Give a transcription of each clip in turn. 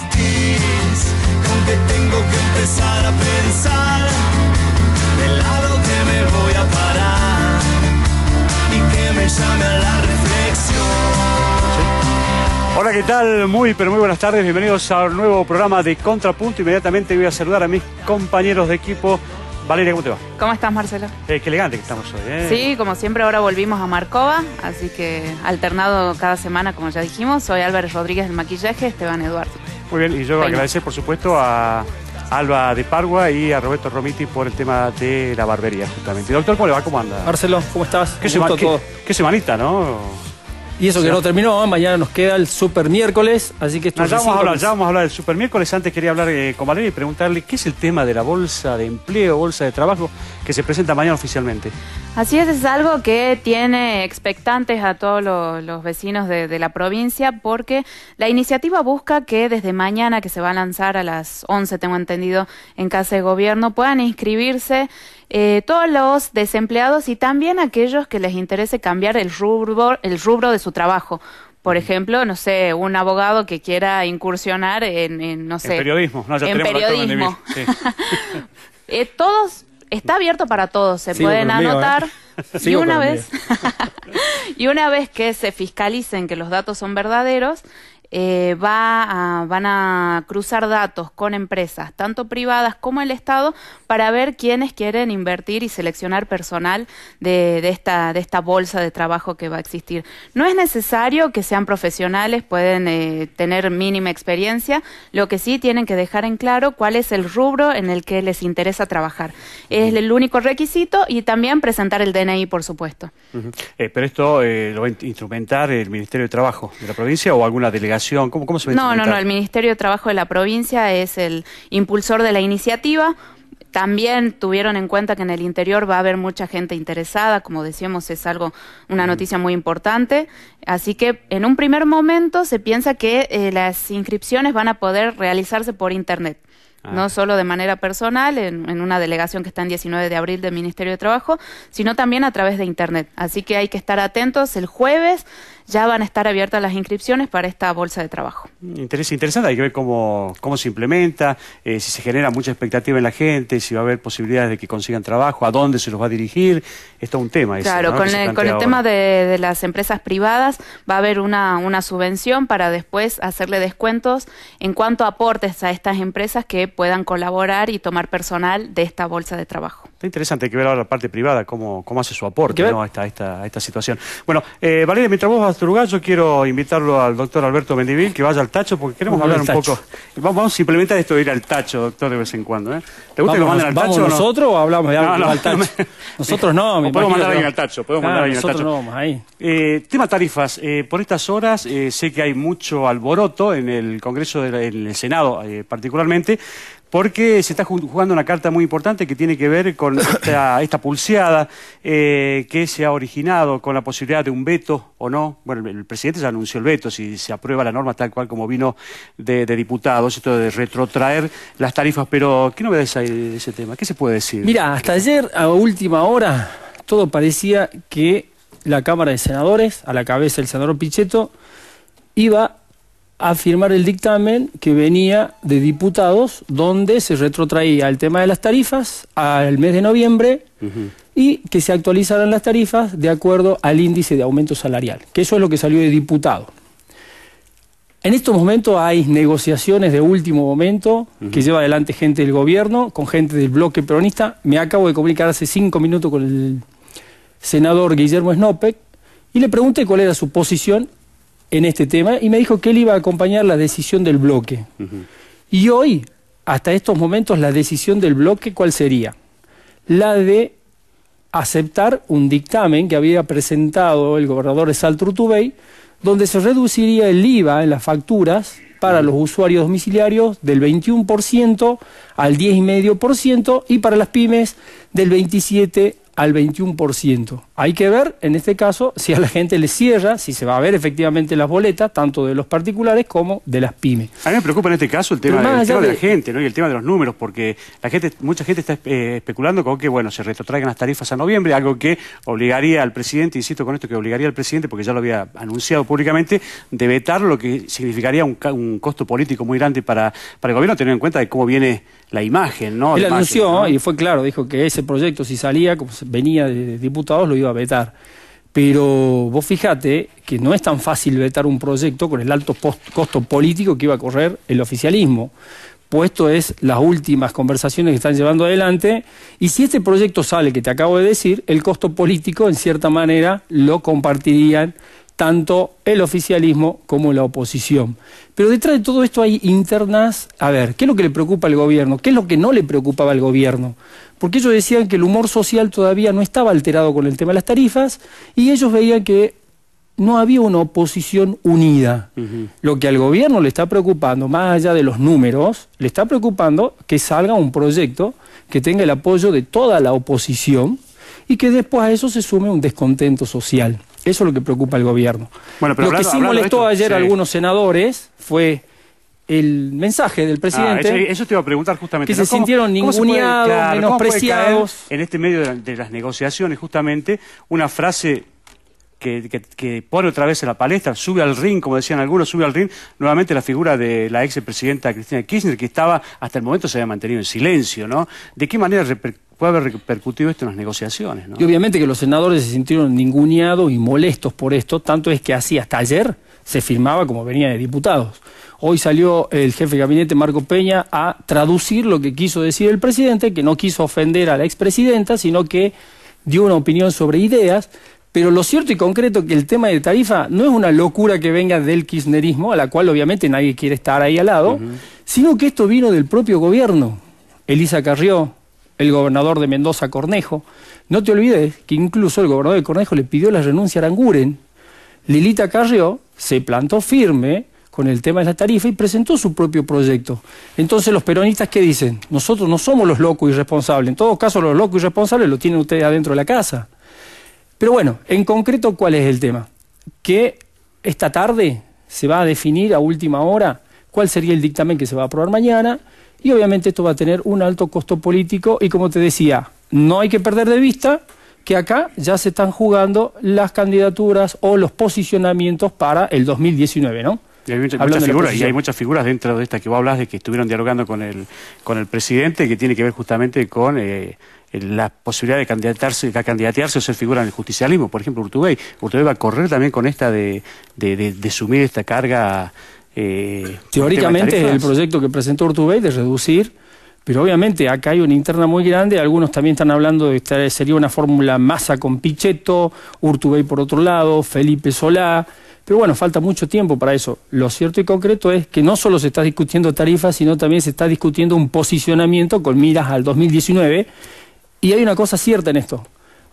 con que tengo que empezar a pensar del lado que me voy a parar y que me llame la reflexión. Hola, ¿qué tal? Muy, pero muy buenas tardes. Bienvenidos al nuevo programa de Contrapunto. Inmediatamente voy a saludar a mis compañeros de equipo. Valeria, ¿cómo te va? ¿Cómo estás, Marcelo? Eh, qué elegante que estamos hoy, ¿eh? Sí, como siempre, ahora volvimos a Marcova, así que alternado cada semana, como ya dijimos. Soy Álvaro Rodríguez del Maquillaje, Esteban Eduardo. Muy bien, y yo agradecer por supuesto a Alba de Pargua y a Roberto Romiti por el tema de la barbería, justamente. Doctor, ¿cómo le va? ¿Cómo anda? Marcelo, ¿cómo estás? Qué, semana qué, qué semanita, ¿no? Y eso que no terminó, mañana nos queda el super miércoles, así que esto ya, vamos a hablar, ya vamos a hablar del super miércoles. Antes quería hablar eh, con Valeria y preguntarle qué es el tema de la bolsa de empleo, bolsa de trabajo, que se presenta mañana oficialmente. Así es, es algo que tiene expectantes a todos los, vecinos de, la provincia porque la iniciativa busca que desde mañana, que se va a lanzar a las 11, tengo entendido, en Casa de Gobierno, puedan inscribirse eh, todos los desempleados y también aquellos que les interese cambiar el rubro, el rubro de su trabajo. Por ejemplo, no sé, un abogado que quiera incursionar en, no sé... En periodismo. en eh, periodismo. todos, está abierto para todos, se pueden ¿eh? anotar. Y una vez... y una vez que se fiscalicen que los datos son verdaderos, eh, va a, van a cruzar datos con empresas, tanto privadas como el Estado, para ver quiénes quieren invertir y seleccionar personal de, de, esta, de esta bolsa de trabajo que va a existir. No es necesario que sean profesionales, pueden eh, tener mínima experiencia, lo que sí tienen que dejar en claro cuál es el rubro en el que les interesa trabajar. Es el único requisito y también presentar el DNI, por supuesto. Eh, pero esto lo va a instrumentar el Ministerio de Trabajo de la provincia o alguna delegación no, no, no, el Ministerio de Trabajo de la provincia es el impulsor de la iniciativa. También tuvieron en cuenta que en el interior va a haber mucha gente interesada, como decíamos, es algo, una noticia muy importante. Así que en un primer momento se piensa que eh, las inscripciones van a poder realizarse por Internet. Ah. No solo de manera personal, en, en, una delegación que está en 19 de abril del Ministerio de Trabajo, sino también a través de Internet. Así que hay que estar atentos. El jueves ya van a estar abiertas las inscripciones para esta bolsa de trabajo. Interés, interesante, hay que ver cómo, cómo se implementa, eh, si se genera mucha expectativa en la gente, si va a haber posibilidades de que consigan trabajo, a dónde se los va a dirigir, esto es un tema. Claro, con, el, tema de, las empresas privadas va a haber una, una subvención para después hacerle descuentos en cuanto aportes a estas empresas que puedan colaborar y tomar personal de esta bolsa de trabajo. Está interesante, que vea ahora la parte privada, cómo, cómo hace su aporte a, esta, situación. Bueno, eh, Valeria, mientras vos vas a tu lugar, yo quiero invitarlo al doctor Alberto Mendivil que vaya al tacho, porque queremos hablar un poco. Vamos, simplemente a esto de ir al tacho, doctor, de vez en cuando. ¿eh? ¿Te gusta que lo manden al tacho? O nosotros o hablamos de no, al tacho? nosotros no, me Podemos mandar a alguien al tacho. Podemos mandar nosotros al tacho. no, vamos ahí. Eh, tema tarifas. Eh, por estas horas sé que hay mucho alboroto en el Congreso, del en el Senado particularmente, porque se está jugando una carta muy importante que tiene que ver con esta, pulseada eh, que se ha originado con la posibilidad de un veto o no. Bueno, el, presidente ya anunció el veto, si se aprueba la norma tal cual como vino de, diputados, esto de retrotraer las tarifas. Pero, ¿qué novedades hay de ese tema? ¿Qué se puede decir? Mira, hasta ayer, a última hora, todo parecía que la Cámara de Senadores, a la cabeza del senador Pichetto, iba a firmar el dictamen que venía de diputados, donde se retrotraía el tema de las tarifas al mes de noviembre y que se actualizaran las tarifas de acuerdo al índice de aumento salarial, que eso es lo que salió de diputado. En estos momentos hay negociaciones de último momento que lleva adelante gente del gobierno con gente del bloque peronista. Me acabo de comunicar hace cinco minutos con el senador Guillermo Snopek y le pregunté cuál era su posición en este tema y me dijo que él iba a acompañar la decisión del bloque. Y hoy, hasta estos momentos, la decisión del bloque, ¿cuál sería? La de aceptar un dictamen que había presentado el gobernador de Saltrutubey, donde se reduciría el IVA en las facturas para los usuarios domiciliarios del 21% al 10,5% y para las pymes del 27 al 21%. Hay que ver, en este caso, si a la gente le cierra, si se va a ver efectivamente las boletas, tanto de los particulares como de las pymes. A mí me preocupa en este caso el tema, de... la gente ¿no? y el tema de los números, porque la gente, mucha gente está eh, especulando con que bueno se retrotraigan las tarifas a noviembre, algo que obligaría al presidente, insisto con esto, que obligaría al presidente, porque ya lo había anunciado públicamente, de vetar lo que significaría un, costo político muy grande para, para el gobierno, teniendo en cuenta de cómo viene la imagen, ¿no? Él anunció y fue claro, dijo que ese proyecto si salía, como venía de diputados, lo iba a vetar. Pero vos fijate que no es tan fácil vetar un proyecto con el alto costo político que iba a correr el oficialismo. Puesto es las últimas conversaciones que están llevando adelante. Y si este proyecto sale, que te acabo de decir, el costo político, en cierta manera, lo compartirían tanto el oficialismo como la oposición. Pero detrás de todo esto hay internas, a ver, ¿qué es lo que le preocupa al gobierno? ¿Qué es lo que no le preocupaba al gobierno? Porque ellos decían que el humor social todavía no estaba alterado con el tema de las tarifas y ellos veían que no había una oposición unida. Lo que al gobierno le está preocupando, más allá de los números, le está preocupando que salga un proyecto que tenga el apoyo de toda la oposición y que después a eso se sume un descontento social. Eso es lo que preocupa al gobierno. lo que sí molestó ayer a algunos senadores fue el mensaje del ah, presidente. eso, te iba a preguntar justamente. Que se sintieron ninguneados, menospreciados. En este medio de, las negociaciones, justamente, una frase que, pone otra vez en la palestra, sube al ring, como decían algunos, sube al ring, nuevamente la figura de la ex presidenta Cristina Kirchner, que estaba, hasta el momento se había mantenido en silencio, ¿no? ¿De qué manera puede haber repercutido esto en las negociaciones. ¿no? Y obviamente que los senadores se sintieron ninguneados y molestos por esto, tanto es que así hasta ayer se firmaba como venía de diputados. Hoy salió el jefe de gabinete Marco Peña a traducir lo que quiso decir el presidente, que no quiso ofender a la expresidenta, sino que dio una opinión sobre ideas, pero lo cierto y concreto que el tema de tarifa no es una locura que venga del kirchnerismo, a la cual obviamente nadie quiere estar ahí al lado, sino que esto vino del propio gobierno. Elisa Carrió, el gobernador de Mendoza, Cornejo. No te olvides que incluso el gobernador de Cornejo le pidió la renuncia a Aranguren. Lilita Carrió se plantó firme con el tema de la tarifa y presentó su propio proyecto. Entonces los peronistas, ¿qué dicen? Nosotros no somos los locos y irresponsables. En todo caso, los locos y responsables lo tienen ustedes adentro de la casa. Pero bueno, en concreto, ¿cuál es el tema? Que esta tarde se va a definir a última hora cuál sería el dictamen que se va a aprobar mañana y obviamente esto va a tener un alto costo político y como te decía, no hay que perder de vista que acá ya se están jugando las candidaturas o los posicionamientos para el 2019, ¿no? Y hay, muchas figuras, y hay muchas figuras dentro de esta que vos hablas de que estuvieron dialogando con el, presidente, que tiene que ver justamente con eh, la posibilidad de candidatarse, de candidatearse o ser figura en el justicialismo. Por ejemplo, Urtubey. Urtubey va a correr también con esta de sumir esta carga eh, Teóricamente el proyecto que presentó Urtubey de reducir, pero obviamente acá hay una interna muy grande, algunos también están hablando de que sería una fórmula masa con Pichetto, Urtubey por otro lado, Felipe Solá, pero bueno, falta mucho tiempo para eso. Lo cierto y concreto es que no solo se está discutiendo tarifas, sino también se está discutiendo un posicionamiento con miras al 2019, y hay una cosa cierta en esto,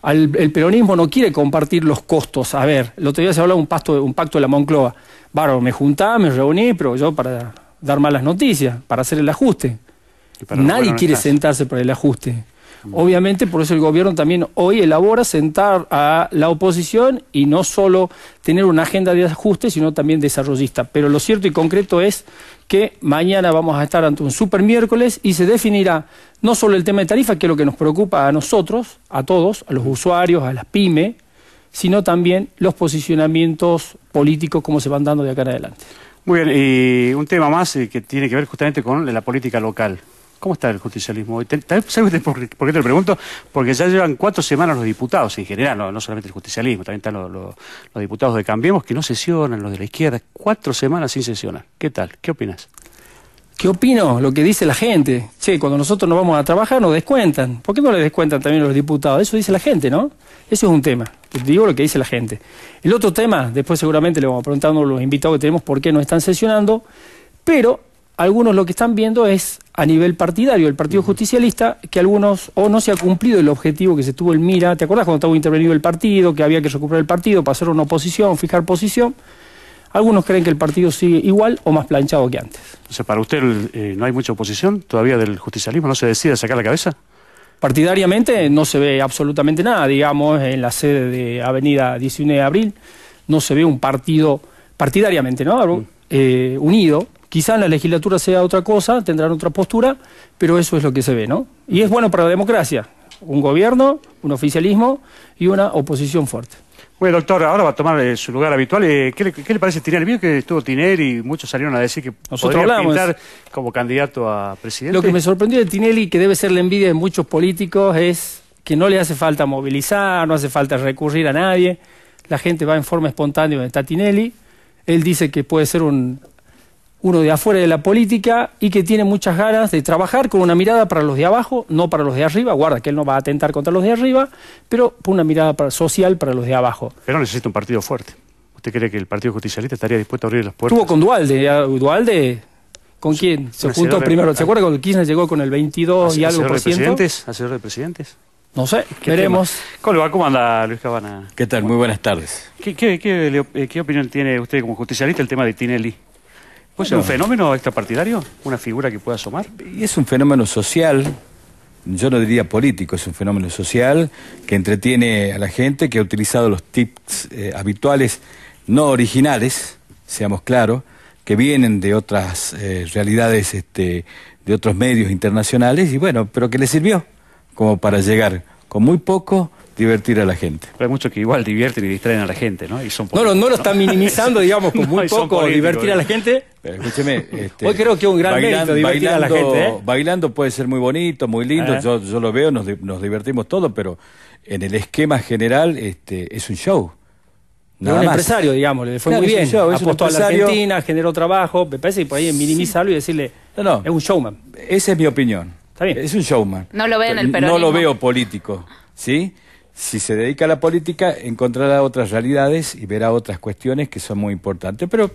el peronismo no quiere compartir los costos. A ver, el otro día se hablaba de un, un pacto de la Moncloa. Varo, me juntaba, me reuní, pero yo para dar malas noticias, para hacer el ajuste. Nadie quiere sentarse para el ajuste. Mm. Obviamente, por eso el gobierno también hoy elabora sentar a la oposición y no solo tener una agenda de ajuste, sino también desarrollista. Pero lo cierto y concreto es que mañana vamos a estar ante un super miércoles y se definirá no solo el tema de tarifa, que es lo que nos preocupa a nosotros, a todos, a los usuarios, a las pymes, sino también los posicionamientos políticos, como se van dando de acá en adelante. Muy bien, y un tema más eh, que tiene que ver justamente con la política local. ¿Cómo está el justicialismo hoy? ¿Sabes por, qué te lo pregunto? Porque ya llevan cuatro semanas los diputados en general, no, solamente el justicialismo, también están los, diputados de Cambiemos que no sesionan, los de la izquierda, cuatro semanas sin sesionar. ¿Qué tal? ¿Qué opinas? ¿Qué opino? Lo que dice la gente. Che, cuando nosotros nos vamos a trabajar nos descuentan. ¿Por qué no le descuentan también los diputados? Eso dice la gente, ¿no? Eso es un tema. digo lo que dice la gente. El otro tema, después seguramente le vamos a preguntar a los invitados que tenemos por qué no están sesionando, pero algunos lo que están viendo es a nivel partidario, el Partido Justicialista, que algunos o no se ha cumplido el objetivo que se tuvo el Mira, ¿te acuerdas cuando estaba intervenido el partido, que había que recuperar el partido, para hacer una oposición, fijar posición? Algunos creen que el partido sigue igual o más planchado que antes. O sea, para usted eh, no hay mucha oposición todavía del justicialismo, no se decide sacar la cabeza. Partidariamente no se ve absolutamente nada, digamos, en la sede de Avenida 19 de Abril no se ve un partido partidariamente, ¿no? Mm. Eh, unido, Quizá la legislatura sea otra cosa, tendrán otra postura, pero eso es lo que se ve, ¿no? Y es bueno para la democracia, un gobierno, un oficialismo y una oposición fuerte. Bueno, doctor, ahora va a tomar eh, su lugar habitual. Eh, ¿qué, le, parece Tinelli? Vio que estuvo Tinelli y muchos salieron a decir que Nosotros podría como candidato a presidente. Lo que me sorprendió de Tinelli, que debe ser la envidia de muchos políticos, es que no le hace falta movilizar, no hace falta recurrir a nadie. La gente va en forma espontánea donde está Tinelli. Él dice que puede ser un uno de afuera de la política y que tiene muchas ganas de trabajar con una mirada para los de abajo, no para los de arriba. Guarda que él no va a atentar contra los de arriba, pero por una mirada social para los de abajo. Pero necesita un partido fuerte. ¿Usted cree que el Partido Justicialista estaría dispuesto a abrir las puertas? Estuvo con Dualde. ¿eh? Dualde, ¿con quién? Se juntó primero. ¿Se acuerda cuando Kirchner llegó con el 22 y algo por ciento? ¿Hacedor de presidentes? No sé, veremos. ¿Cómo le ¿Cómo anda Luis Cabana? ¿Qué tal? Muy buenas tardes. ¿Qué, qué, eh, qué opinión tiene usted como justicialista el tema de Tinelli? ¿Puede un fenómeno extrapartidario? ¿Una figura que pueda asomar? Y es un fenómeno social, yo no diría político, es un fenómeno social que entretiene a la gente, que ha utilizado los tips eh, habituales, no originales, seamos claros, que vienen de otras eh, realidades, este, de otros medios internacionales, y bueno, pero que le sirvió como para llegar con muy poco divertir a la gente. Pero hay muchos que igual divierten y distraen a la gente, ¿no? no, lo están minimizando, digamos, con muy poco divertir a la gente. escúcheme, hoy este, creo que es un gran bailando, mérito divertir a la gente. Bailando ¿eh? puede ser muy bonito, muy lindo, ¿Eh? yo, lo veo, nos, divertimos todos, pero en el esquema general este, es un show. Nada un empresario, digamos, le fue muy bien. Show, Apostó a la Argentina, generó trabajo. Me parece por ahí minimizarlo y decirle, no, no, es un showman. Esa es mi opinión. Está bien. Es un showman. No lo veo en el peronismo. No lo veo político, ¿sí? si se dedica a la política, encontrará otras realidades y verá otras cuestiones que son muy importantes. Pero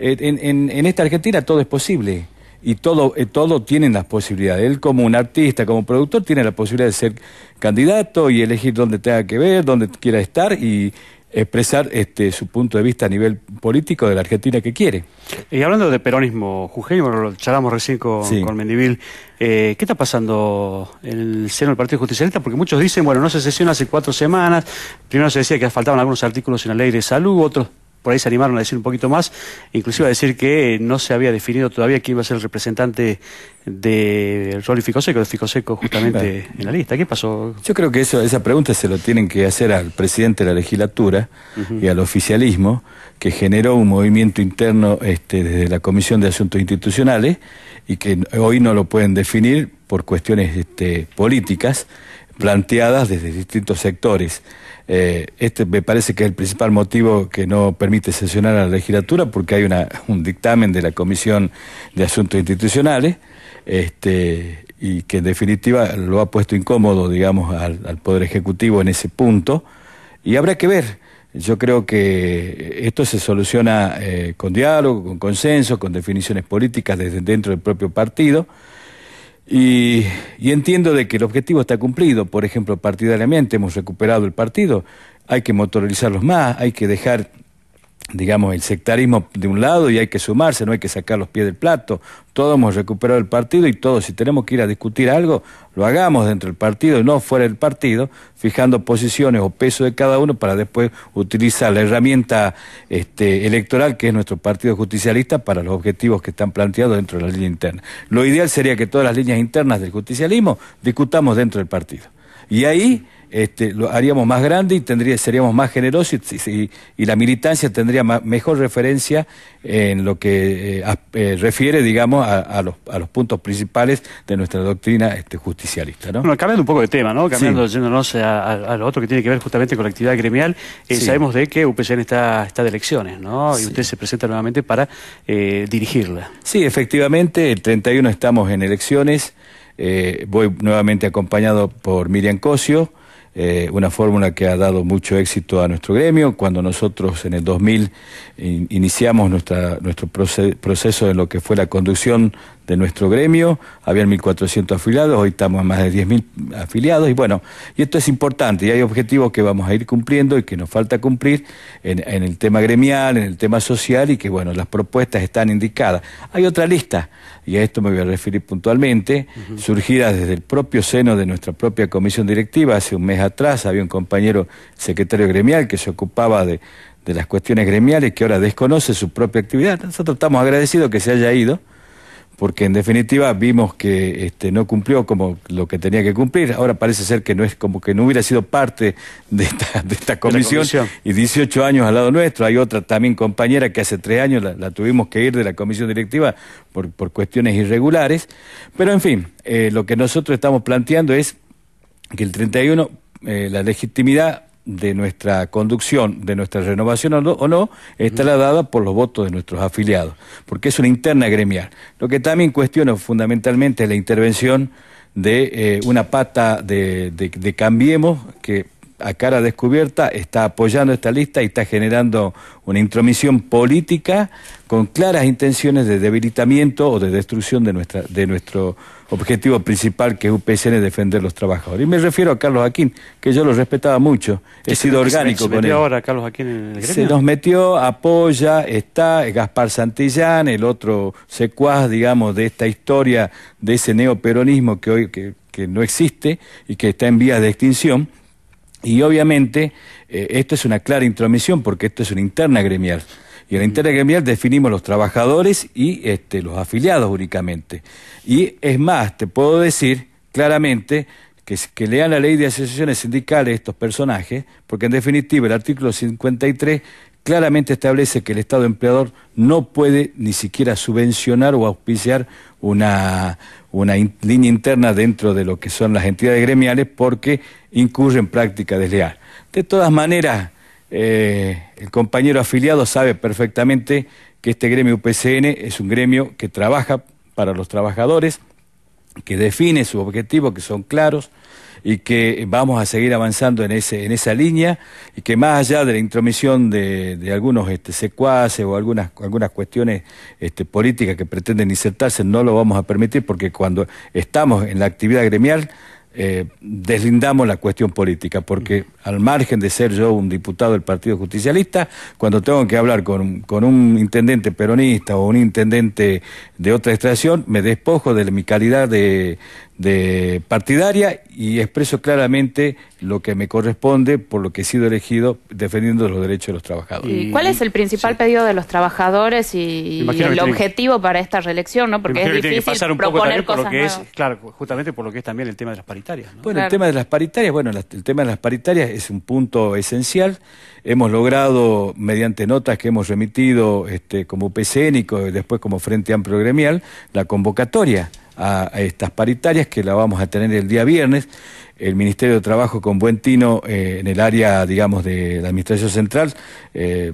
eh, en, esta Argentina todo es posible y todo, eh, todo tienen las posibilidades. Él como un artista, como productor, tiene la posibilidad de ser candidato y elegir dónde tenga que ver, dónde quiera estar y, expresar este, su punto de vista a nivel político de la Argentina que quiere. Y hablando de peronismo, Jujeño, lo charlamos recién con, Mendivil, eh, ¿qué está pasando en el seno del Partido Justicialista? Porque muchos dicen, bueno, no se sesiona hace cuatro semanas, primero se decía que faltaban algunos artículos en la ley de salud, otros por ahí se animaron a decir un poquito más, inclusive a decir que no se había definido todavía quién iba a ser el representante de Rolly Ficoseco, de Ficoseco justamente en la lista. ¿Qué pasó? Yo creo que eso, esa pregunta se lo tienen que hacer al presidente de la legislatura y al oficialismo, que generó un movimiento interno este, desde la Comisión de Asuntos Institucionales y que hoy no lo pueden definir por cuestiones este, políticas planteadas desde distintos sectores. Eh, este me parece que es el principal motivo que no permite sesionar a la legislatura porque hay un dictamen de la Comisión de Asuntos Institucionales este, y que en definitiva lo ha puesto incómodo, digamos, al, Poder Ejecutivo en ese punto. Y habrá que ver. Yo creo que esto se soluciona eh, con diálogo, con consenso, con definiciones políticas desde dentro del propio partido. Y, entiendo de que el objetivo está cumplido. Por ejemplo, partidariamente hemos recuperado el partido. Hay que motorizarlos más, hay que dejar digamos, el sectarismo de un lado y hay que sumarse, no hay que sacar los pies del plato. Todos hemos recuperado el partido y todos, si tenemos que ir a discutir algo, lo hagamos dentro del partido y no fuera del partido, fijando posiciones o peso de cada uno para después utilizar la herramienta este, electoral que es nuestro partido justicialista para los objetivos que están planteados dentro de la línea interna. Lo ideal sería que todas las líneas internas del justicialismo discutamos dentro del partido. Y ahí este, lo haríamos más grande y tendría, seríamos más generosos y, la militancia tendría mejor referencia en lo que eh, eh, refiere, digamos, a, los, puntos principales de nuestra doctrina este, justicialista. ¿no? Bueno, cambiando un poco de tema, ¿no? cambiando, yéndonos a, lo otro que tiene que ver justamente con la actividad gremial, eh, sabemos de que UPCN está, está de elecciones ¿no? y usted se presenta nuevamente para dirigirla. Sí, efectivamente, el 31 estamos en elecciones. Eh, voy nuevamente acompañado por Miriam Cosio, eh, una fórmula que ha dado mucho éxito a nuestro gremio. Cuando nosotros en el 2000 iniciamos nuestra, nuestro proceso en lo que fue la conducción de nuestro gremio, habían 1.400 afiliados, hoy estamos a más de 10.000 afiliados y bueno, y esto es importante y hay objetivos que vamos a ir cumpliendo y que nos falta cumplir en, el tema gremial, en el tema social y que bueno, las propuestas están indicadas. Hay otra lista y a esto me voy a referir puntualmente, surgida desde el propio seno de nuestra propia comisión directiva. Hace un mes atrás había un compañero secretario gremial que se ocupaba de, de las cuestiones gremiales que ahora desconoce su propia actividad. Nosotros estamos agradecidos que se haya ido porque en definitiva vimos que este, no cumplió como lo que tenía que cumplir. Ahora parece ser que no es como que no hubiera sido parte de esta, de esta comisión. Y 18 años al lado nuestro. Hay otra también compañera que hace tres años la, tuvimos que ir de la comisión directiva por, por cuestiones irregulares. Pero en fin, eh, lo que nosotros estamos planteando es que el 31, eh, la legitimidad de nuestra conducción, de nuestra renovación o no, está la dada por los votos de nuestros afiliados, porque es una interna gremial. Lo que también cuestiono fundamentalmente es la intervención de eh, una pata de, Cambiemos, que a cara descubierta está apoyando esta lista y está generando una intromisión política con claras intenciones de debilitamiento o de destrucción de, nuestra, de nuestro objetivo principal que es UPCN es defender los trabajadores. Y me refiero a Carlos Aquín, que yo lo respetaba mucho, he sido orgánico se con él. ahora Carlos Aquín en el gremio? Se nos metió, apoya, está Gaspar Santillán, el otro secuaz, digamos, de esta historia, de ese neoperonismo que hoy que, no existe y que está en vías de extinción, y obviamente eh, esto es una clara intromisión porque esto es una interna gremial. Y en la gremial definimos los trabajadores y este, los afiliados únicamente. Y es más, te puedo decir claramente que, que lean la ley de asociaciones sindicales estos personajes, porque en definitiva el artículo 53 claramente establece que el Estado empleador no puede ni siquiera subvencionar o auspiciar una, línea interna dentro de lo que son las entidades gremiales porque incurre en práctica desleal. De todas maneras, eh, el compañero afiliado sabe perfectamente que este gremio UPCN es un gremio que trabaja para los trabajadores, que define sus objetivos, que son claros, y que vamos a seguir avanzando en, ese, en esa línea, y que más allá de la intromisión de, algunos este, secuaces o algunas, cuestiones este, políticas que pretenden insertarse, no lo vamos a permitir porque cuando estamos en la actividad gremial, eh, deslindamos la cuestión política, porque al margen de ser yo un diputado del Partido Justicialista, cuando tengo que hablar con, con un intendente peronista o un intendente de otra extracción, me despojo de mi calidad de, partidaria y expreso claramente lo que me corresponde por lo que he sido elegido defendiendo los derechos de los trabajadores. ¿Y ¿Cuál es el principal pedido de los trabajadores y, el objetivo para esta reelección? ¿no? Porque es difícil proponer cosas Claro, justamente por lo que es también el tema de las paritarias. Bueno, el tema de las paritarias, bueno, el tema de las paritarias es un punto esencial. Hemos logrado, mediante notas que hemos remitido este, como PCN y después como Frente Amplio Gremial, la convocatoria a, estas paritarias que la vamos a tener el día viernes. El Ministerio de Trabajo con buen tino eh, en el área, digamos, de la Administración Central. Eh,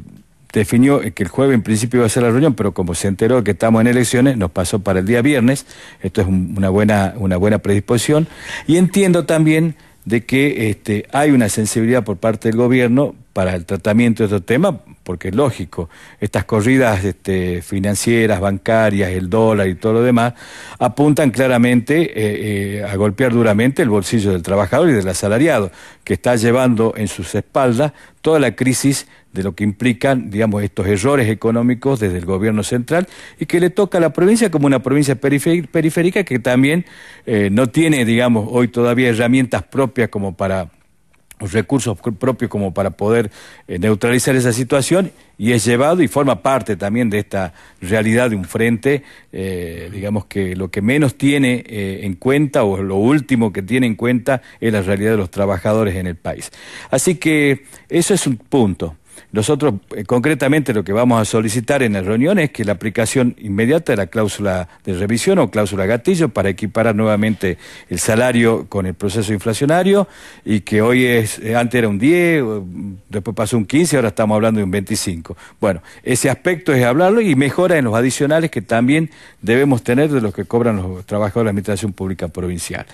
definió que el jueves en principio iba a ser la reunión, pero como se enteró que estamos en elecciones, nos pasó para el día viernes. Esto es una, buena, una buena predisposición. Y entiendo también de que este, hay una sensibilidad por parte del gobierno para el tratamiento de estos temas, porque es lógico, estas corridas este, financieras, bancarias, el dólar y todo lo demás, apuntan claramente eh, eh, a golpear duramente el bolsillo del trabajador y del asalariado, que está llevando en sus espaldas toda la crisis de lo que implican, digamos, estos errores económicos desde el gobierno central y que le toca a la provincia como una provincia periférica que también eh, no tiene, digamos, hoy todavía herramientas propias como para recursos propios como para poder eh, neutralizar esa situación y es llevado y forma parte también de esta realidad de un frente, eh, digamos que lo que menos tiene en cuenta o lo último que tiene en cuenta es la realidad de los trabajadores en el país. Así que eso es un punto. Nosotros, eh, concretamente, lo que vamos a solicitar en la reunión es que la aplicación inmediata de la cláusula de revisión o cláusula gatillo para equiparar nuevamente el salario con el proceso inflacionario y que hoy es, eh, antes era un 10, mm, después pasó un 15, ahora estamos hablando de un 25. Bueno, ese aspecto es hablarlo y mejora en los adicionales que también debemos tener de los que cobran los trabajadores de la Administración Pública Provincial.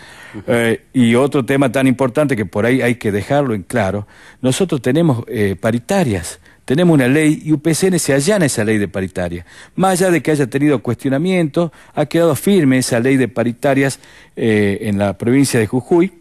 Eh, y otro tema tan importante que por ahí hay que dejarlo en claro, nosotros tenemos paritarias tenemos una ley y UPCN se allana esa ley de paritaria. Más allá de que haya tenido cuestionamientos, ha quedado firme esa ley de paritarias eh, en la provincia de Jujuy.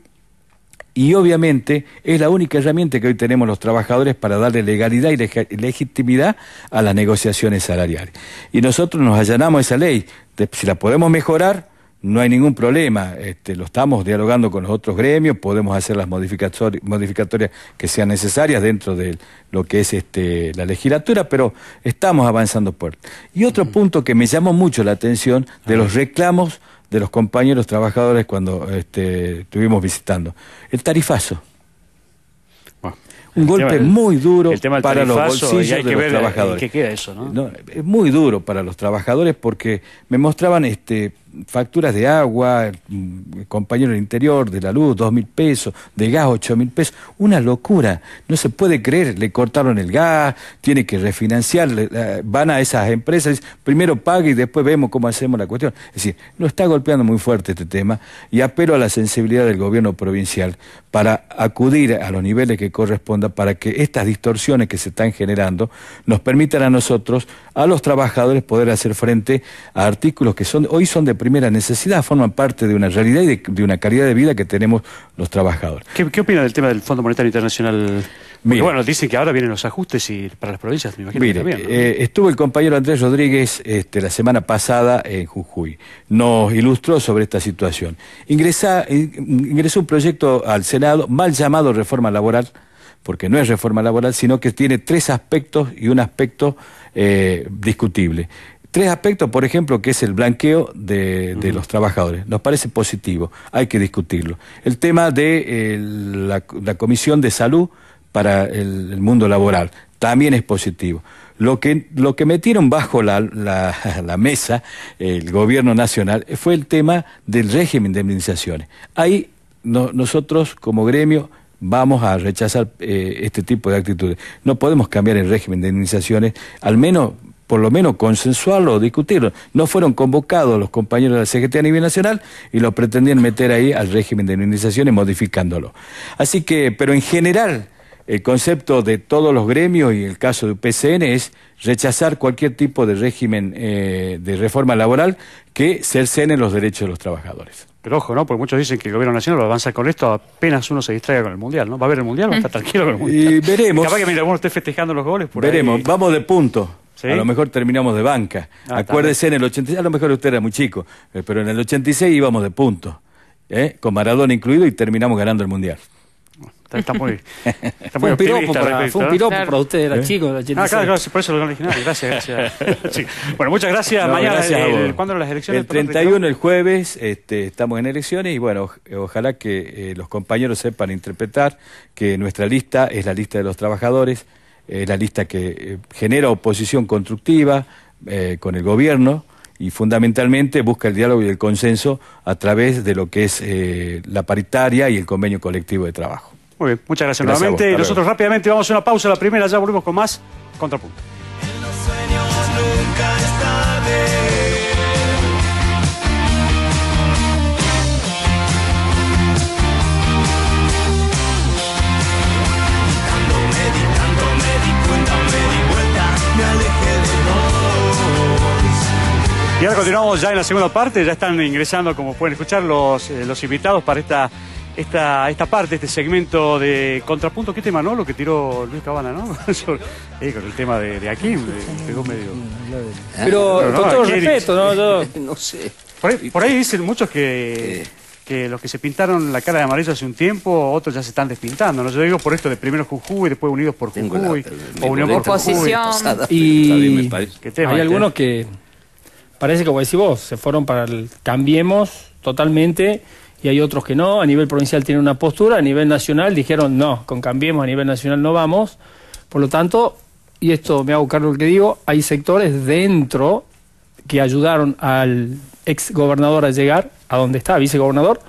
Y obviamente es la única herramienta que hoy tenemos los trabajadores para darle legalidad y legitimidad a las negociaciones salariales. Y nosotros nos allanamos esa ley. si la podemos mejorar, no hay ningún problema, este, lo estamos dialogando con los otros gremios, podemos hacer las modificatorias, que sean necesarias dentro de lo que es este, la legislatura, pero estamos avanzando por. Y otro punto que me llamó mucho la atención de los reclamos de los compañeros trabajadores cuando este, estuvimos visitando, el tarifazo un golpe muy duro para los bolsillos los trabajadores. eso, Es muy duro para los trabajadores porque me mostraban este facturas de agua, mm, compañero del interior, de la luz, dos mil pesos, de gas, ocho mil pesos, una locura, no se puede creer, le cortaron el gas, tiene que refinanciar, van a esas empresas, primero pague y después vemos cómo hacemos la cuestión. Es decir, nos está golpeando muy fuerte este tema y apelo a la sensibilidad del gobierno provincial para acudir a los niveles que corresponda para que estas distorsiones que se están generando nos permitan a nosotros, a los trabajadores, poder hacer frente a artículos que son, hoy son de primera necesidad, forman parte de una realidad y de, una calidad de vida que tenemos los trabajadores. ¿Qué, opina del tema del Fondo Monetario Internacional? bueno, dice que ahora vienen los ajustes y para las provincias, me imagino. que también, eh, estuvo el compañero Andrés Rodríguez este, la semana pasada en Jujuy. Nos ilustró sobre esta situación. Eh, ingresó un proyecto al Senado mal llamado reforma laboral, porque no es reforma laboral, sino que tiene tres aspectos y un aspecto eh, discutible. Tres aspectos, por ejemplo, que es el blanqueo de, los trabajadores. Nos parece positivo, hay que discutirlo. El tema de la Comisión de Salud para el, mundo laboral. También es positivo. Lo que, lo que metieron bajo la, mesa el gobierno nacional fue el tema del régimen de indemnizaciones. Ahí nosotros como gremio vamos a rechazar eh, este tipo de actitudes. No podemos cambiar el régimen de indemnizaciones, al menos por lo menos consensuarlo, discutirlo. No fueron convocados los compañeros de la CGT a nivel nacional y lo pretendían meter ahí al régimen de indemnizaciones modificándolo. Así que, pero en general, el concepto de todos los gremios y el caso de PCN es rechazar cualquier tipo de régimen eh, de reforma laboral que cercene los derechos de los trabajadores. Pero ojo, ¿no? Porque muchos dicen que el gobierno nacional a avanzar con esto, apenas uno se distraiga con el Mundial, ¿no? ¿Va a haber el Mundial? o está tranquilo con el Mundial? Y veremos. que uno esté festejando los goles por Veremos, vamos de punto. A lo mejor terminamos de banca. Ah, Acuérdese, en el 86, a lo mejor usted era muy chico, eh, pero en el 86 íbamos de punto, ¿eh? con Maradona incluido y terminamos ganando el Mundial. Está, muy, está fue, un piropo para, fue chicos. Ah, claro, por eso lo original. Gracias, gracias. Bueno, muchas gracias. Mañana, gracias el, ¿cuándo las elecciones? El 31, el jueves, este, estamos en elecciones y bueno, ojalá que eh, los compañeros sepan interpretar que nuestra lista es la lista de los trabajadores, es la lista que eh, genera oposición constructiva eh, con el gobierno y fundamentalmente busca el diálogo y el consenso a través de lo que es la paritaria y el convenio colectivo de trabajo. Muy bien, muchas gracias, nuevamente. nosotros rápidamente vamos a una pausa, la primera, ya volvemos con más Contrapunto. Y ahora continuamos ya en la segunda parte, ya están ingresando, como pueden escuchar, los, eh, los invitados para esta esta, esta parte, este segmento de contrapunto. ¿Qué tema, no? Lo que tiró Luis Cabana, ¿no? Eh, con el tema de, de pegó medio. Ah. Pero, con todo respeto, ¿no? Yo... no sé. Por ahí, dicen muchos que, que los que se pintaron la cara de amarillo hace un tiempo, otros ya se están despintando. ¿no? Yo digo por esto de primero Jujuy, después Unidos por Jujuy, o Unión por Jujuy. Y hay algunos que parece que, como decís vos, se fueron para el Cambiemos totalmente y hay otros que no. A nivel provincial tienen una postura, a nivel nacional dijeron no, con Cambiemos a nivel nacional no vamos. Por lo tanto, y esto me hago cargo lo que digo, hay sectores dentro que ayudaron al ex gobernador a llegar a donde está, vicegobernador,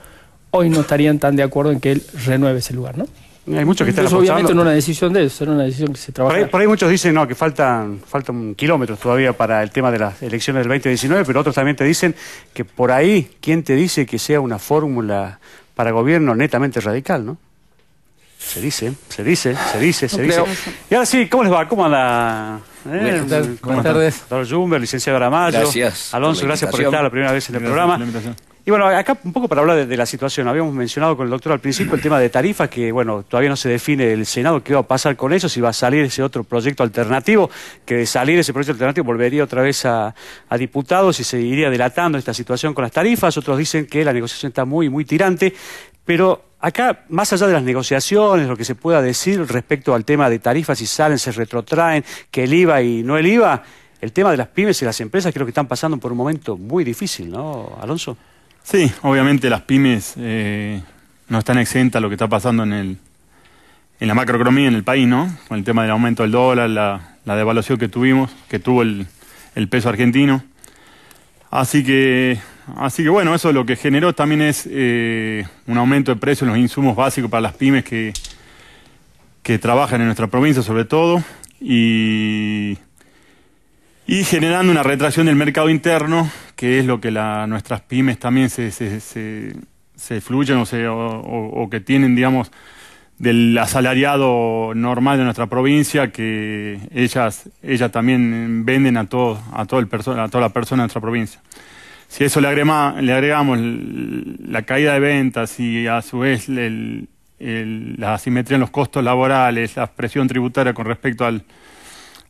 hoy no estarían tan de acuerdo en que él renueve ese lugar, ¿no? Hay muchos que están Obviamente no una decisión de eso, era una decisión que se trabaja. Por ahí, muchos dicen no, que faltan, faltan kilómetros todavía para el tema de las elecciones del 2019, pero otros también te dicen que por ahí, ¿quién te dice que sea una fórmula para gobierno netamente radical, no? Se dice, se dice, se dice, se dice. Y ahora sí, ¿cómo les va? ¿Cómo anda? ¿Eh? Buenas tardes. Jumber, licenciado Aramayo. Gracias. Alonso, gracias por estar la primera vez en el programa. Y bueno, acá un poco para hablar de, la situación, habíamos mencionado con el doctor al principio el tema de tarifas, que bueno, todavía no se define el Senado qué va a pasar con eso, si va a salir ese otro proyecto alternativo, que de salir ese proyecto alternativo volvería otra vez a, a diputados y se iría delatando esta situación con las tarifas. Otros dicen que la negociación está muy, muy tirante, pero acá, más allá de las negociaciones, lo que se pueda decir respecto al tema de tarifas, si salen, se retrotraen, que el IVA y no el IVA, el tema de las pymes y las empresas creo que están pasando por un momento muy difícil, ¿no, Alonso? Sí, obviamente las pymes eh, no están exentas a lo que está pasando en, el, en la macroeconomía en el país, ¿no? Con el tema del aumento del dólar, la, devaluación que tuvimos, que tuvo el, el, peso argentino. Así que, así que bueno, eso lo que generó también es eh, un aumento de precios en los insumos básicos para las pymes que, que trabajan en nuestra provincia sobre todo. Y y generando una retracción del mercado interno, que es lo que nuestras pymes también se, se, se, fluyen o, se, o, que tienen, digamos, del asalariado normal de nuestra provincia que ellas ellas también venden a todo a todo el a toda la persona de nuestra provincia. Si a eso le, le agregamos la caída de ventas y a su vez el, la asimetría en los costos laborales, la presión tributaria con respecto al,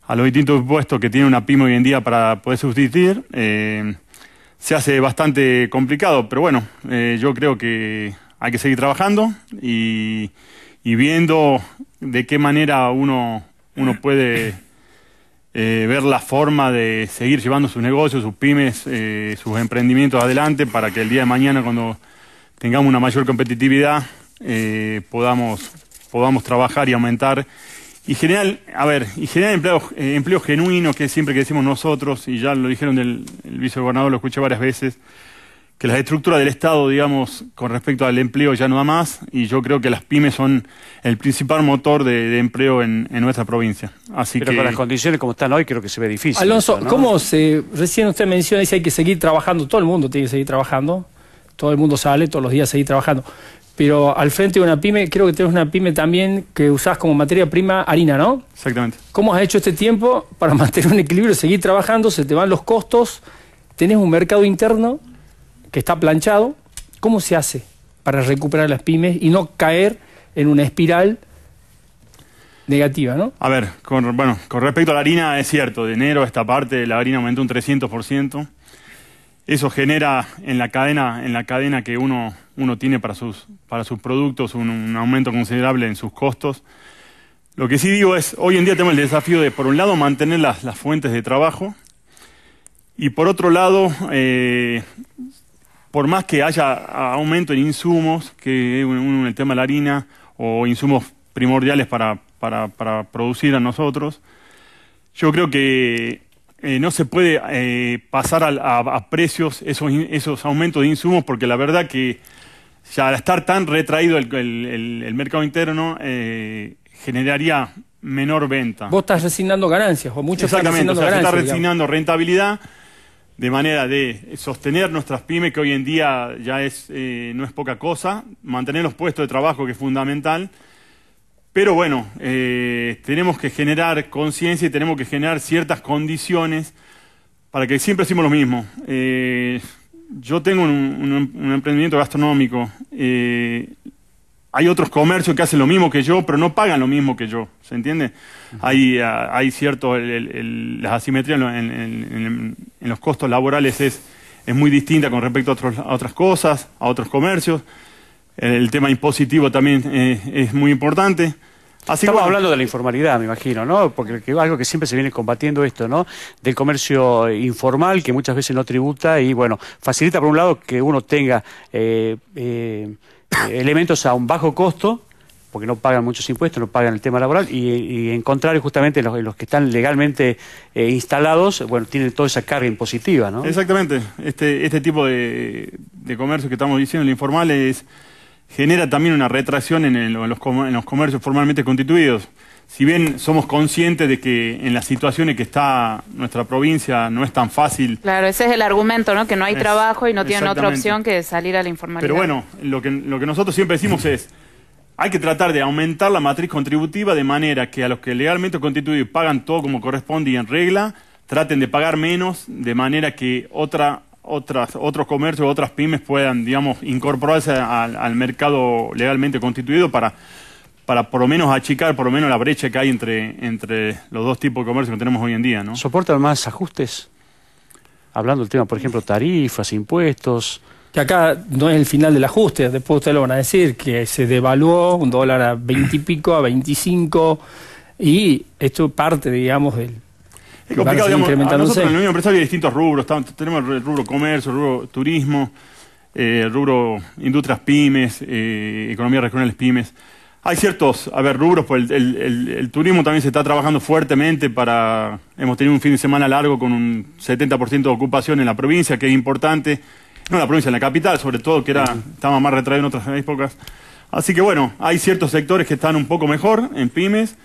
a los distintos puestos que tiene una pyme hoy en día para poder subsistir, eh, se hace bastante complicado. Pero bueno, eh, yo creo que hay que seguir trabajando y, y viendo de qué manera uno, uno puede eh, ver la forma de seguir llevando sus negocios, sus pymes, sus emprendimientos adelante para que el día de mañana cuando tengamos una mayor competitividad podamos, podamos trabajar y aumentar y general, a ver, y general empleo, eh, empleo genuino, que siempre que decimos nosotros, y ya lo dijeron del el vicegobernador, lo escuché varias veces, que la estructura del Estado, digamos, con respecto al empleo ya no da más, y yo creo que las pymes son el principal motor de, empleo en, nuestra provincia. Así Pero con las condiciones como están hoy creo que se ve difícil. Alonso, ¿cómo se, recién usted menciona, dice hay que seguir trabajando, todo el mundo tiene que seguir trabajando, todo el mundo sale todos los días a seguir trabajando, pero al frente de una pyme, creo que tenés una pyme también que usás como materia prima harina, ¿no? Exactamente. ¿Cómo has hecho este tiempo para mantener un equilibrio, seguir trabajando, se te van los costos, tenés un mercado interno que está planchado? ¿Cómo se hace para recuperar las pymes y no caer en una espiral negativa, ¿no? A ver, con, bueno, con respecto a la harina es cierto, de enero a esta parte la harina aumentó un 300% eso genera en la cadena, en la cadena que uno, tiene para sus, para sus productos un, aumento considerable en sus costos. Lo que sí digo es, hoy en día tenemos el desafío de, por un lado, mantener las, fuentes de trabajo y, por otro lado, eh, por más que haya aumento en insumos, que es el tema de la harina o insumos primordiales para, para producir a nosotros, yo creo que eh, no se puede eh, pasar a, precios esos, esos, aumentos de insumos porque la verdad que ya al estar tan retraído el, el, mercado interno eh, generaría menor venta. Vos estás resignando ganancias o muchos Exactamente, o sea, se está resignando rentabilidad de manera de sostener nuestras pymes que hoy en día ya es no es poca cosa, mantener los puestos de trabajo que es fundamental pero bueno, eh, tenemos que generar conciencia y tenemos que generar ciertas condiciones para que siempre hacemos lo mismo. Eh, yo tengo un, emprendimiento gastronómico. Eh, hay otros comercios que hacen lo mismo que yo, pero no pagan lo mismo que yo. ¿Se entiende? Ah, hay, cierto, las asimetrías en, los costos laborales es, muy distinta con respecto a otras cosas, a otros comercios. Eh, el tema impositivo también eh, es muy importante. Estamos hablando de la informalidad, me imagino, ¿no? Porque algo que siempre se viene combatiendo esto, ¿no? Del comercio informal que muchas veces no tributa y, bueno, facilita por un lado que uno tenga eh, elementos a un bajo costo, porque no pagan muchos impuestos, no pagan el tema laboral, y, en contrario, justamente los, que están legalmente instalados, bueno, tienen toda esa carga impositiva, ¿no? Exactamente. Este, este tipo de comercio que estamos diciendo, el informal, es genera también una retracción en, los, comercios formalmente constituidos. Si bien somos conscientes de que en las situaciones que está nuestra provincia no es tan fácil. Claro, ese es el argumento, ¿no? Que no hay trabajo y no tienen otra opción que salir a la informalidad. Pero bueno, lo que, lo que nosotros siempre decimos es, hay que tratar de aumentar la matriz contributiva de manera que a los que legalmente constituidos pagan todo como corresponde y en regla, traten de pagar menos, de manera que otra otras, otros comercios, otras pymes puedan, digamos, incorporarse al, mercado legalmente constituido para, para por lo menos achicar por lo menos la brecha que hay entre, entre los dos tipos de comercio que tenemos hoy en día, ¿no? ¿Soportan más ajustes? Hablando del tema, por ejemplo, tarifas, impuestos que acá no es el final del ajuste, después ustedes lo van a decir, que se devaluó un dólar a veintipico, a veinticinco, y esto parte, digamos, del es complicado, digamos, nosotros en el Unión Empresaria hay distintos rubros, tenemos el rubro comercio, el rubro turismo, eh, el rubro industrias pymes, economías eh, economía regionales pymes. Hay ciertos, a ver, rubros, pues el, turismo también se está trabajando fuertemente para... Hemos tenido un fin de semana largo con un 70% de ocupación en la provincia, que es importante. No en la provincia, en la capital, sobre todo, que era estaba más retraído en otras épocas. Así que bueno, hay ciertos sectores que están un poco mejor en pymes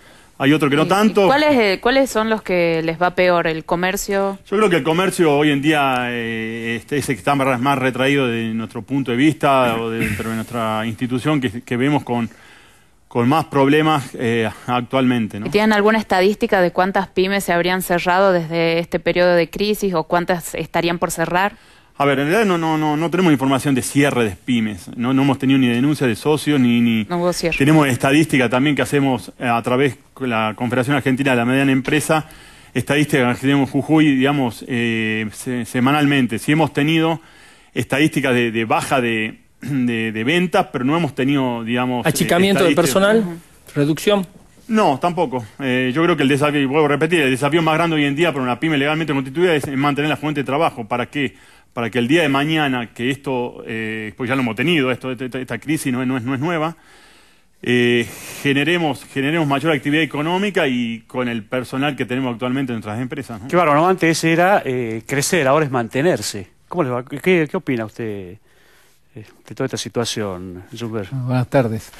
hay otro que no tanto. Eh, ¿Cuáles, son los que les va peor? ¿El comercio? Yo creo que el comercio hoy en día eh, es este, el que está más retraído de nuestro punto de vista o de, de nuestra institución que, vemos con, más problemas eh, actualmente. ¿Tienen alguna estadística de cuántas pymes se habrían cerrado desde este periodo de crisis o cuántas estarían por cerrar? A ver, en realidad no, no, no, no tenemos información de cierre de pymes, no, hemos tenido ni denuncias de socios, ni... ni no hubo Tenemos estadística también que hacemos eh, a través de la Confederación Argentina de la Mediana Empresa, estadística que tenemos Jujuy, digamos, eh, semanalmente. Sí hemos tenido estadísticas de, baja de, ventas, pero no hemos tenido, digamos... ¿Achicamiento de personal? ¿Reducción? No, tampoco. Eh, yo creo que el desafío, y vuelvo a repetir, el desafío más grande hoy en día para una pyme legalmente constituida es mantener la fuente de trabajo. ¿Para qué? para que el día de mañana, que esto, eh, pues ya lo hemos tenido, esto, este, este, esta, crisis no es, no es, no es nueva, eh, generemos, generemos mayor actividad económica y con el personal que tenemos actualmente en nuestras empresas. ¿no? antes era eh, crecer, ahora es mantenerse. ¿Cómo ¿Qué, opina usted eh, de toda esta situación, Zuber? Ah, buenas tardes.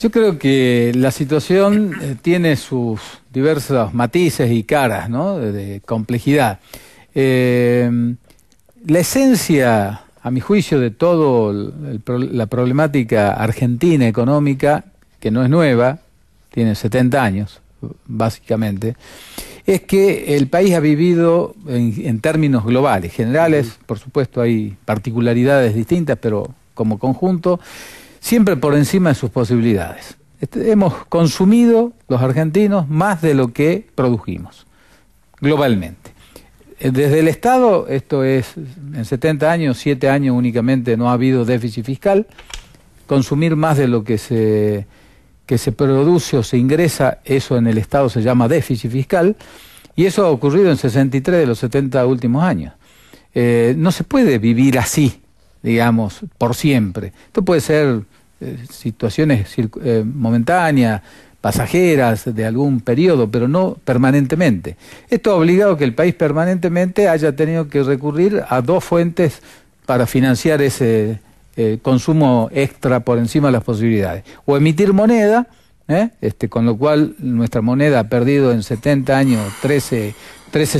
Yo creo que la situación tiene sus diversos matices y caras, ¿no? de complejidad. Eh, la esencia, a mi juicio, de toda la problemática argentina económica, que no es nueva, tiene 70 años, básicamente, es que el país ha vivido en, términos globales, generales, por supuesto hay particularidades distintas, pero como conjunto, siempre por encima de sus posibilidades. Este, hemos consumido los argentinos más de lo que produjimos, globalmente. Eh, desde el Estado, esto es, en 70 años, 7 años únicamente no ha habido déficit fiscal, consumir más de lo que se, que se produce o se ingresa, eso en el Estado se llama déficit fiscal, y eso ha ocurrido en 63 de los 70 últimos años. Eh, no se puede vivir así, digamos, por siempre. Esto puede ser eh, situaciones momentáneas, pasajeras de algún periodo, pero no permanentemente. Esto ha obligado que el país permanentemente haya tenido que recurrir a dos fuentes para financiar ese eh, consumo extra por encima de las posibilidades. O emitir moneda, ¿eh? este, con lo cual nuestra moneda ha perdido en 70 años 13,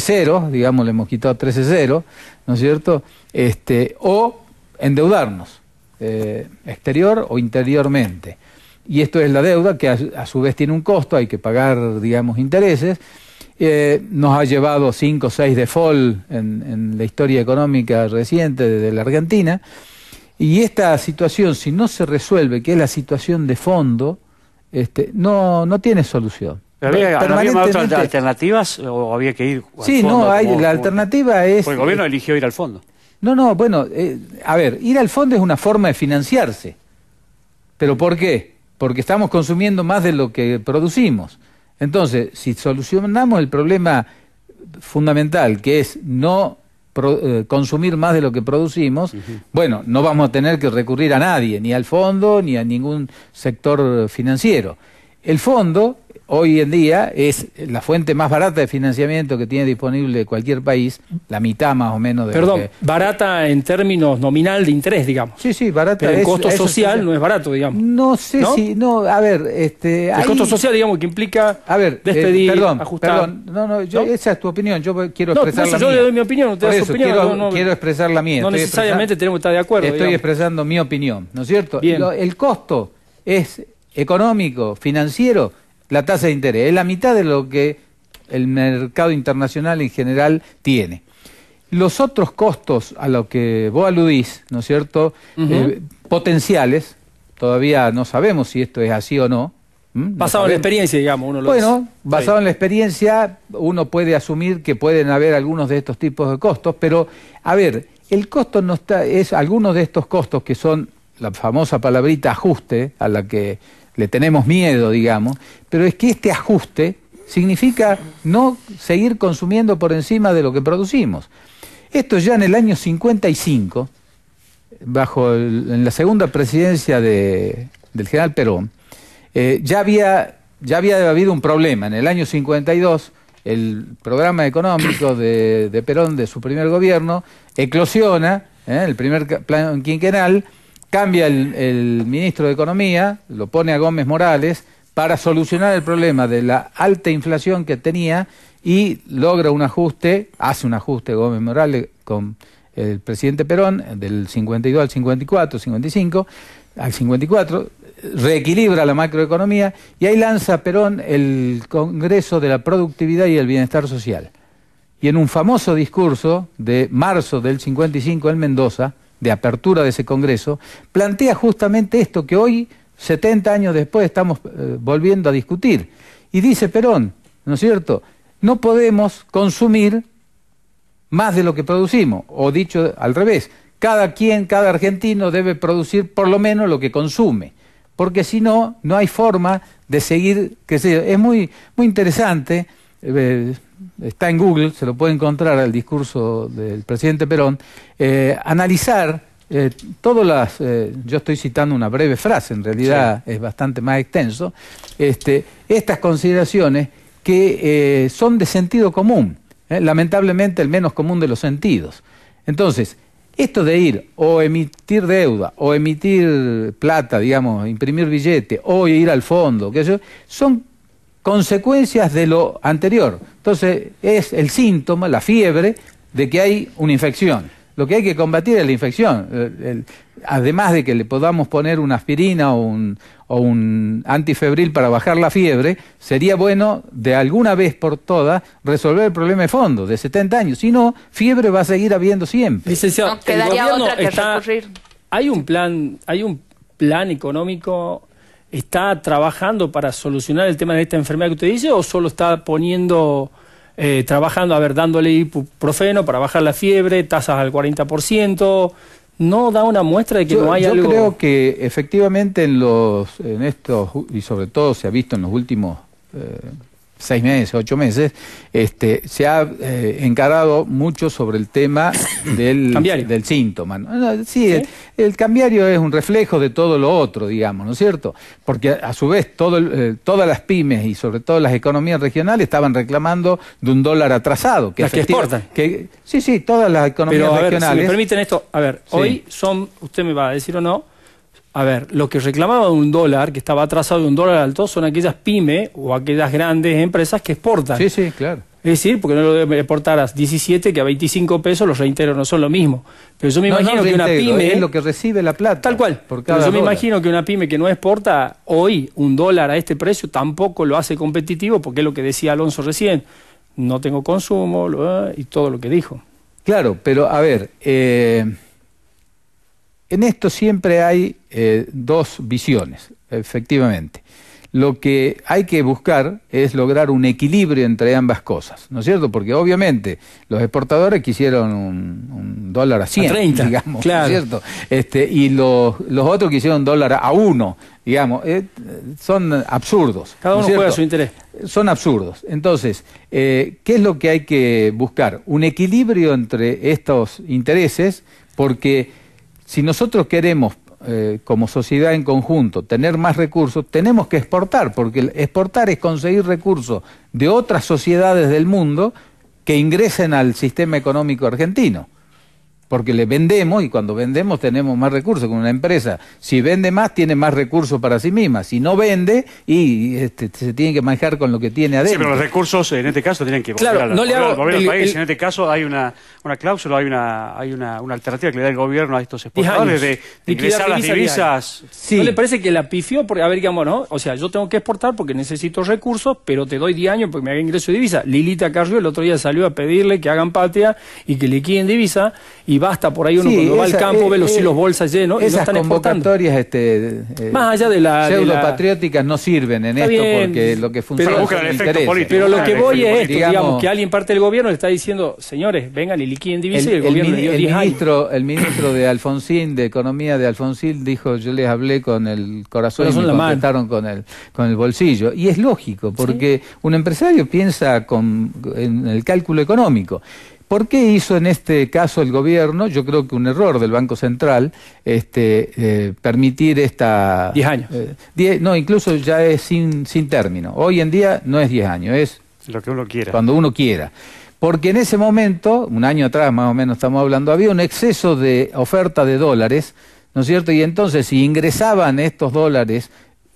ceros, digamos, le hemos quitado 13 ¿no es cierto? Este, o endeudarnos, eh, exterior o interiormente y esto es la deuda que a, su vez tiene un costo, hay que pagar, digamos, intereses. Eh, nos ha llevado cinco o seis default en, en la historia económica reciente de la Argentina. Y esta situación, si no se resuelve, que es la situación de fondo, este, no, no tiene solución. Había, otras alternativas o había que ir Sí, no, hay, la alternativa es... Porque el gobierno eh, eligió ir al fondo. No, no, bueno, eh, a ver, ir al fondo es una forma de financiarse. ¿Pero por qué? porque estamos consumiendo más de lo que producimos. Entonces, si solucionamos el problema fundamental, que es no eh, consumir más de lo que producimos, bueno, no vamos a tener que recurrir a nadie, ni al fondo, ni a ningún sector financiero. El fondo hoy en día es la fuente más barata de financiamiento que tiene disponible cualquier país, la mitad más o menos de Perdón, barata en términos nominal de interés, digamos. Sí, sí, barata. Pero el costo social no es barato, digamos. No sé si, no, a ver, este... El costo social, digamos, que implica a ver, eh, despedir, perdón, ajustar. Perdón, no, no, yo, esa es tu opinión, yo quiero expresar no, la yo No, Yo le doy mi opinión, usted da su opinión. Quiero, no, quiero expresar la mía. No necesariamente tenemos que estar de acuerdo. Estoy expresando mi opinión, ¿no es cierto? Bien. el costo es económico, financiero, la tasa de interés. Es la mitad de lo que el mercado internacional en general tiene. Los otros costos a los que vos aludís, ¿no es cierto? Eh, potenciales, todavía no sabemos si esto es así o no. ¿Mm? Basado en la experiencia, digamos, uno lo Bueno, basado en la experiencia, uno puede asumir que pueden haber algunos de estos tipos de costos, pero a ver, el costo no está, es algunos de estos costos que son la famosa palabrita ajuste a la que le tenemos miedo, digamos, pero es que este ajuste significa no seguir consumiendo por encima de lo que producimos. Esto ya en el año 55, bajo en la segunda presidencia de, del general Perón, eh, ya, había, ya había habido un problema. En el año 52, el programa económico de, Perón, de su primer gobierno, eclosiona, eh, el primer plan quinquenal, cambia el, ministro de Economía, lo pone a Gómez Morales, para solucionar el problema de la alta inflación que tenía y logra un ajuste, hace un ajuste Gómez Morales con el presidente Perón del 52 al 54, 55, al 54, reequilibra la macroeconomía y ahí lanza Perón el Congreso de la Productividad y el Bienestar Social. Y en un famoso discurso de marzo del 55 en Mendoza, de apertura de ese Congreso, plantea justamente esto que hoy, 70 años después, estamos eh, volviendo a discutir. Y dice Perón, ¿no es cierto? No podemos consumir más de lo que producimos, o dicho al revés, cada quien, cada argentino debe producir por lo menos lo que consume, porque si no, no hay forma de seguir creciendo. Es muy, muy interesante eh, está en Google, se lo puede encontrar el discurso del presidente Perón, eh, analizar eh, todas las, yo estoy citando una breve frase, en realidad es bastante más extenso, este, estas consideraciones que son de sentido común, lamentablemente el menos común de los sentidos. Entonces, esto de ir o emitir deuda, o emitir plata, digamos, imprimir billete, o ir al fondo, que son consecuencias de lo anterior. Entonces, es el síntoma, la fiebre, de que hay una infección. Lo que hay que combatir es la infección. Eh, además de que le podamos poner una aspirina o un, antifebril para bajar la fiebre, sería bueno de alguna vez por todas resolver el problema de fondo de 70 años. Si no, fiebre va a seguir habiendo siempre. quedaría otra que Hay un plan, hay un plan económico está trabajando para solucionar el tema de esta enfermedad que usted dice o solo está poniendo, eh, trabajando, a ver, dándole ibuprofeno para bajar la fiebre, tasas al 40%? ¿No da una muestra de que no hay algo? Yo creo que efectivamente en, los, en estos, y sobre todo se ha visto en los últimos... Eh, seis meses, ocho meses, este, se ha eh, encarado mucho sobre el tema del, del síntoma. Sí, El, cambiario es un reflejo de todo lo otro, digamos, ¿no es cierto? Porque a su vez todo, eh, todas las pymes y sobre todo las economías regionales estaban reclamando de un dólar atrasado. Que las que exportan. sí, sí, todas las economías regionales. si me permiten esto, a ver, hoy son, usted me va a decir o no, a ver, lo que reclamaba un dólar, que estaba atrasado de un dólar alto, son aquellas pymes o aquellas grandes empresas que exportan. Sí, sí, claro. Es decir, porque no lo deben exportar a 17 que a 25 pesos los reinteros no son lo mismo. Pero yo me imagino que una pyme. Es lo que recibe la plata. Tal cual. Porque yo me imagino que una pyme que no exporta hoy un dólar a este precio tampoco lo hace competitivo, porque es lo que decía Alonso recién. No tengo consumo y todo lo que dijo. Claro, pero a ver. Eh, en esto siempre hay eh, dos visiones, efectivamente. Lo que hay que buscar es lograr un equilibrio entre ambas cosas, ¿no es cierto? Porque obviamente los exportadores quisieron un, dólar a 100, digamos, ¿no es cierto? Este, y los, los otros quisieron un dólar a 1, digamos, eh, son absurdos. Cada uno juega a su interés. Son absurdos. Entonces, eh, ¿qué es lo que hay que buscar? Un equilibrio entre estos intereses, porque si nosotros queremos eh, como sociedad en conjunto tener más recursos, tenemos que exportar, porque exportar es conseguir recursos de otras sociedades del mundo que ingresen al sistema económico argentino porque le vendemos y cuando vendemos tenemos más recursos con una empresa. Si vende más, tiene más recursos para sí misma. Si no vende, y este, se tiene que manejar con lo que tiene adentro. Sí, pero los recursos en este caso tienen que volver, no le país. en este caso hay una, cláusula, hay, una, hay una, alternativa que le da el gobierno a estos exportadores de, de ingresar las divisas. Sí. ¿No le parece que la pifió? Porque, a ver, digamos, ¿no? O sea, yo tengo que exportar porque necesito recursos, pero te doy 10 años porque me haga ingreso de divisa. Lilita Carrió el otro día salió a pedirle que hagan patria y que le quiten divisa y basta por ahí uno cuando va al campo, ve los hilos bolsas llenos. y no están convocatorias este, eh, más allá de la pseudo no sirven en esto porque lo que funciona pero, el pero lo que voy es esto, digamos, que alguien parte del gobierno le está diciendo, señores, vengan y liquiden divisas el gobierno ministro, de Alfonsín, de Economía de Alfonsín, dijo, yo les hablé con el corazón y me contestaron con el, con el bolsillo. Y es lógico, porque un empresario piensa con, en el cálculo económico. ¿Por qué hizo en este caso el gobierno, yo creo que un error del Banco Central, este, eh, permitir esta... 10 años. Eh, no, incluso ya es sin, sin término. Hoy en día no es 10 años, es... Lo que uno quiera. Cuando uno quiera. Porque en ese momento, un año atrás más o menos estamos hablando, había un exceso de oferta de dólares, ¿no es cierto? Y entonces si ingresaban estos dólares,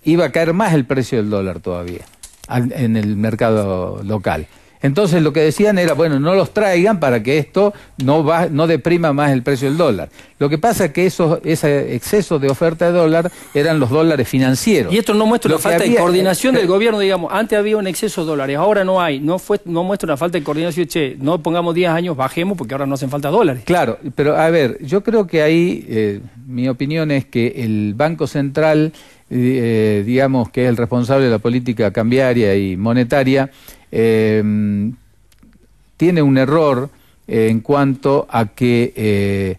iba a caer más el precio del dólar todavía en el mercado local. Entonces lo que decían era, bueno, no los traigan para que esto no, va, no deprima más el precio del dólar. Lo que pasa es que esos, ese exceso de oferta de dólar eran los dólares financieros. Y esto no muestra la falta de coordinación del eh, gobierno, digamos. Antes había un exceso de dólares, ahora no hay. No, fue, no muestra una falta de coordinación. Che, no pongamos 10 años, bajemos porque ahora no hacen falta dólares. Claro, pero a ver, yo creo que ahí eh, mi opinión es que el Banco Central, eh, digamos que es el responsable de la política cambiaria y monetaria, Em, tiene un error eh, en cuanto a que eh,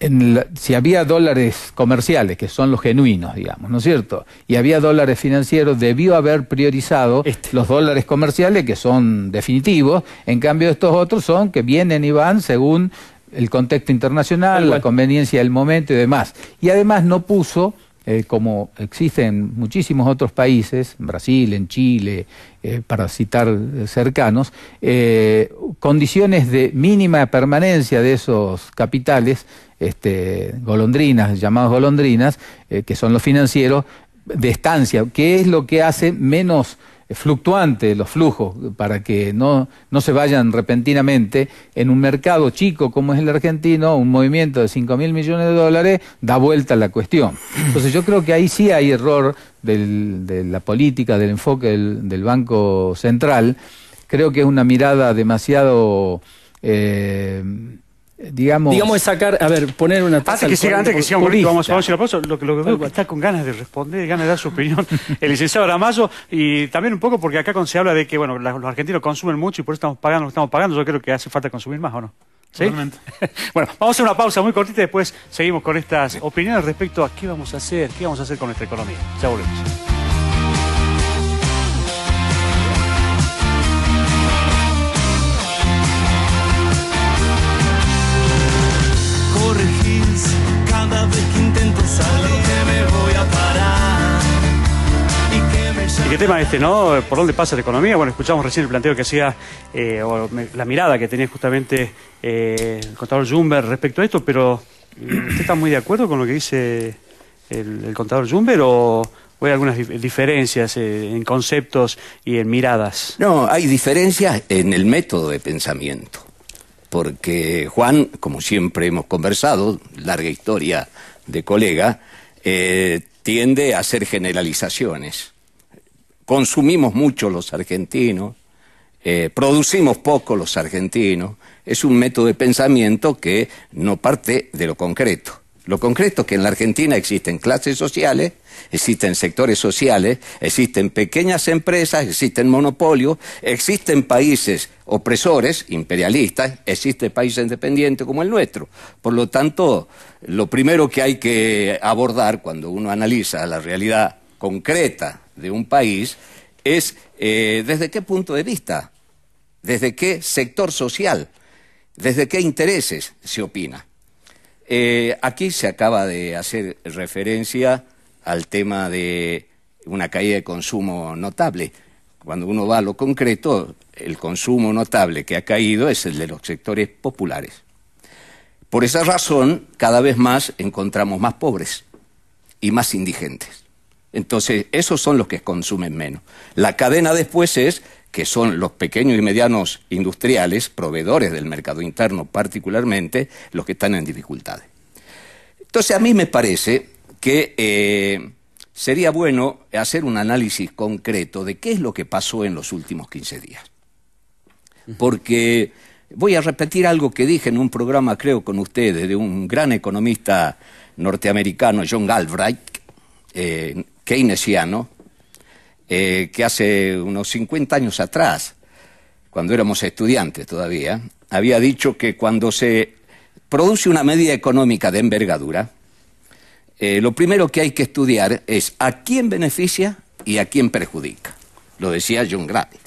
en si había dólares comerciales, que son los genuinos, digamos, ¿no es cierto? Y había dólares financieros, debió haber priorizado este. los dólares comerciales, que son definitivos, en cambio estos otros son que vienen y van según el contexto internacional, la conveniencia del momento y demás. Y además no puso eh, como existen muchísimos otros países, en Brasil, en Chile, eh, para citar cercanos, eh, condiciones de mínima permanencia de esos capitales, este, golondrinas, llamados golondrinas, que son los financieros, de estancia, que es lo que hace menos fluctuante los flujos para que no, no se vayan repentinamente. En un mercado chico como es el argentino, un movimiento de 5 mil millones de dólares da vuelta la cuestión. Entonces yo creo que ahí sí hay error de la política, del enfoque del, Banco Central. Creo que es una mirada demasiado... Eh, digamos... Digamos sacar, a ver, poner una tasa... que siga, antes que siga vamos, vamos pausa, lo, lo que veo que está con ganas de responder, ganas de dar su opinión el licenciado Ramazo, y también un poco porque acá se habla de que, bueno, los argentinos consumen mucho y por eso estamos pagando lo que estamos pagando, yo creo que hace falta consumir más, ¿o no? ¿Sí? bueno, vamos a hacer una pausa muy cortita y después seguimos con estas opiniones respecto a qué vamos a hacer, qué vamos a hacer con nuestra economía. Ya volvemos. qué tema este, no? ¿Por dónde pasa la economía? Bueno, escuchamos recién el planteo que hacía, eh, o la mirada que tenía justamente eh, el contador Jumber respecto a esto, pero eh, ¿usted está muy de acuerdo con lo que dice el, contador Jumber o, hay algunas diferencias en conceptos y en miradas? No, hay diferencias en el método de pensamiento, porque Juan, como siempre hemos conversado, larga historia de colega, tiende a hacer generalizaciones consumimos mucho los argentinos, eh, producimos poco los argentinos, es un método de pensamiento que no parte de lo concreto. Lo concreto es que en la Argentina existen clases sociales, existen sectores sociales, existen pequeñas empresas, existen monopolios, existen países opresores, imperialistas, existen países independientes como el nuestro. Por lo tanto, lo primero que hay que abordar cuando uno analiza la realidad concreta de un país es eh, desde qué punto de vista, desde qué sector social, desde qué intereses se opina. Eh, aquí se acaba de hacer referencia al tema de una caída de consumo notable. Cuando uno va a lo concreto, el consumo notable que ha caído es el de los sectores populares. Por esa razón, cada vez más encontramos más pobres y más indigentes. Entonces, esos son los que consumen menos. La cadena después es que son los pequeños y medianos industriales, proveedores del mercado interno particularmente, los que están en dificultades. Entonces, a mí me parece que eh, sería bueno hacer un análisis concreto de qué es lo que pasó en los últimos 15 días. Porque voy a repetir algo que dije en un programa, creo, con ustedes, de un gran economista norteamericano, John Galbraith, eh, keynesiano eh, que hace unos 50 años atrás, cuando éramos estudiantes todavía, había dicho que cuando se produce una medida económica de envergadura, eh, lo primero que hay que estudiar es a quién beneficia y a quién perjudica. Lo decía John Grattan.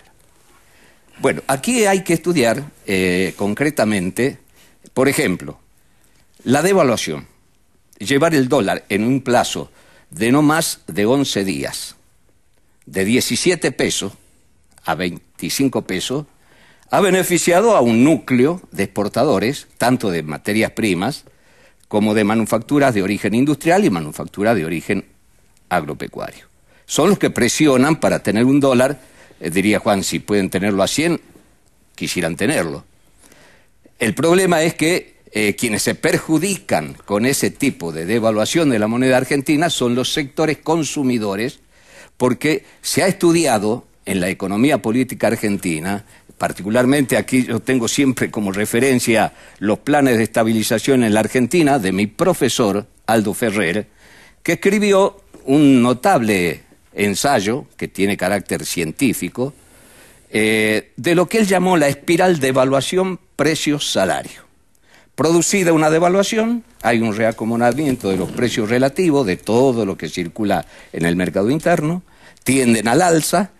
Bueno, aquí hay que estudiar eh, concretamente, por ejemplo, la devaluación. Llevar el dólar en un plazo de no más de 11 días, de 17 pesos a 25 pesos, ha beneficiado a un núcleo de exportadores, tanto de materias primas como de manufacturas de origen industrial y manufacturas de origen agropecuario. Son los que presionan para tener un dólar, eh, diría Juan, si pueden tenerlo a 100, quisieran tenerlo. El problema es que eh, quienes se perjudican con ese tipo de devaluación de la moneda argentina son los sectores consumidores, porque se ha estudiado en la economía política argentina, particularmente aquí yo tengo siempre como referencia los planes de estabilización en la Argentina de mi profesor Aldo Ferrer, que escribió un notable ensayo que tiene carácter científico eh, de lo que él llamó la espiral de evaluación precios-salario. Producida una devaluación, hay un reacomodamiento de los precios relativos de todo lo que circula en el mercado interno, tienden al alza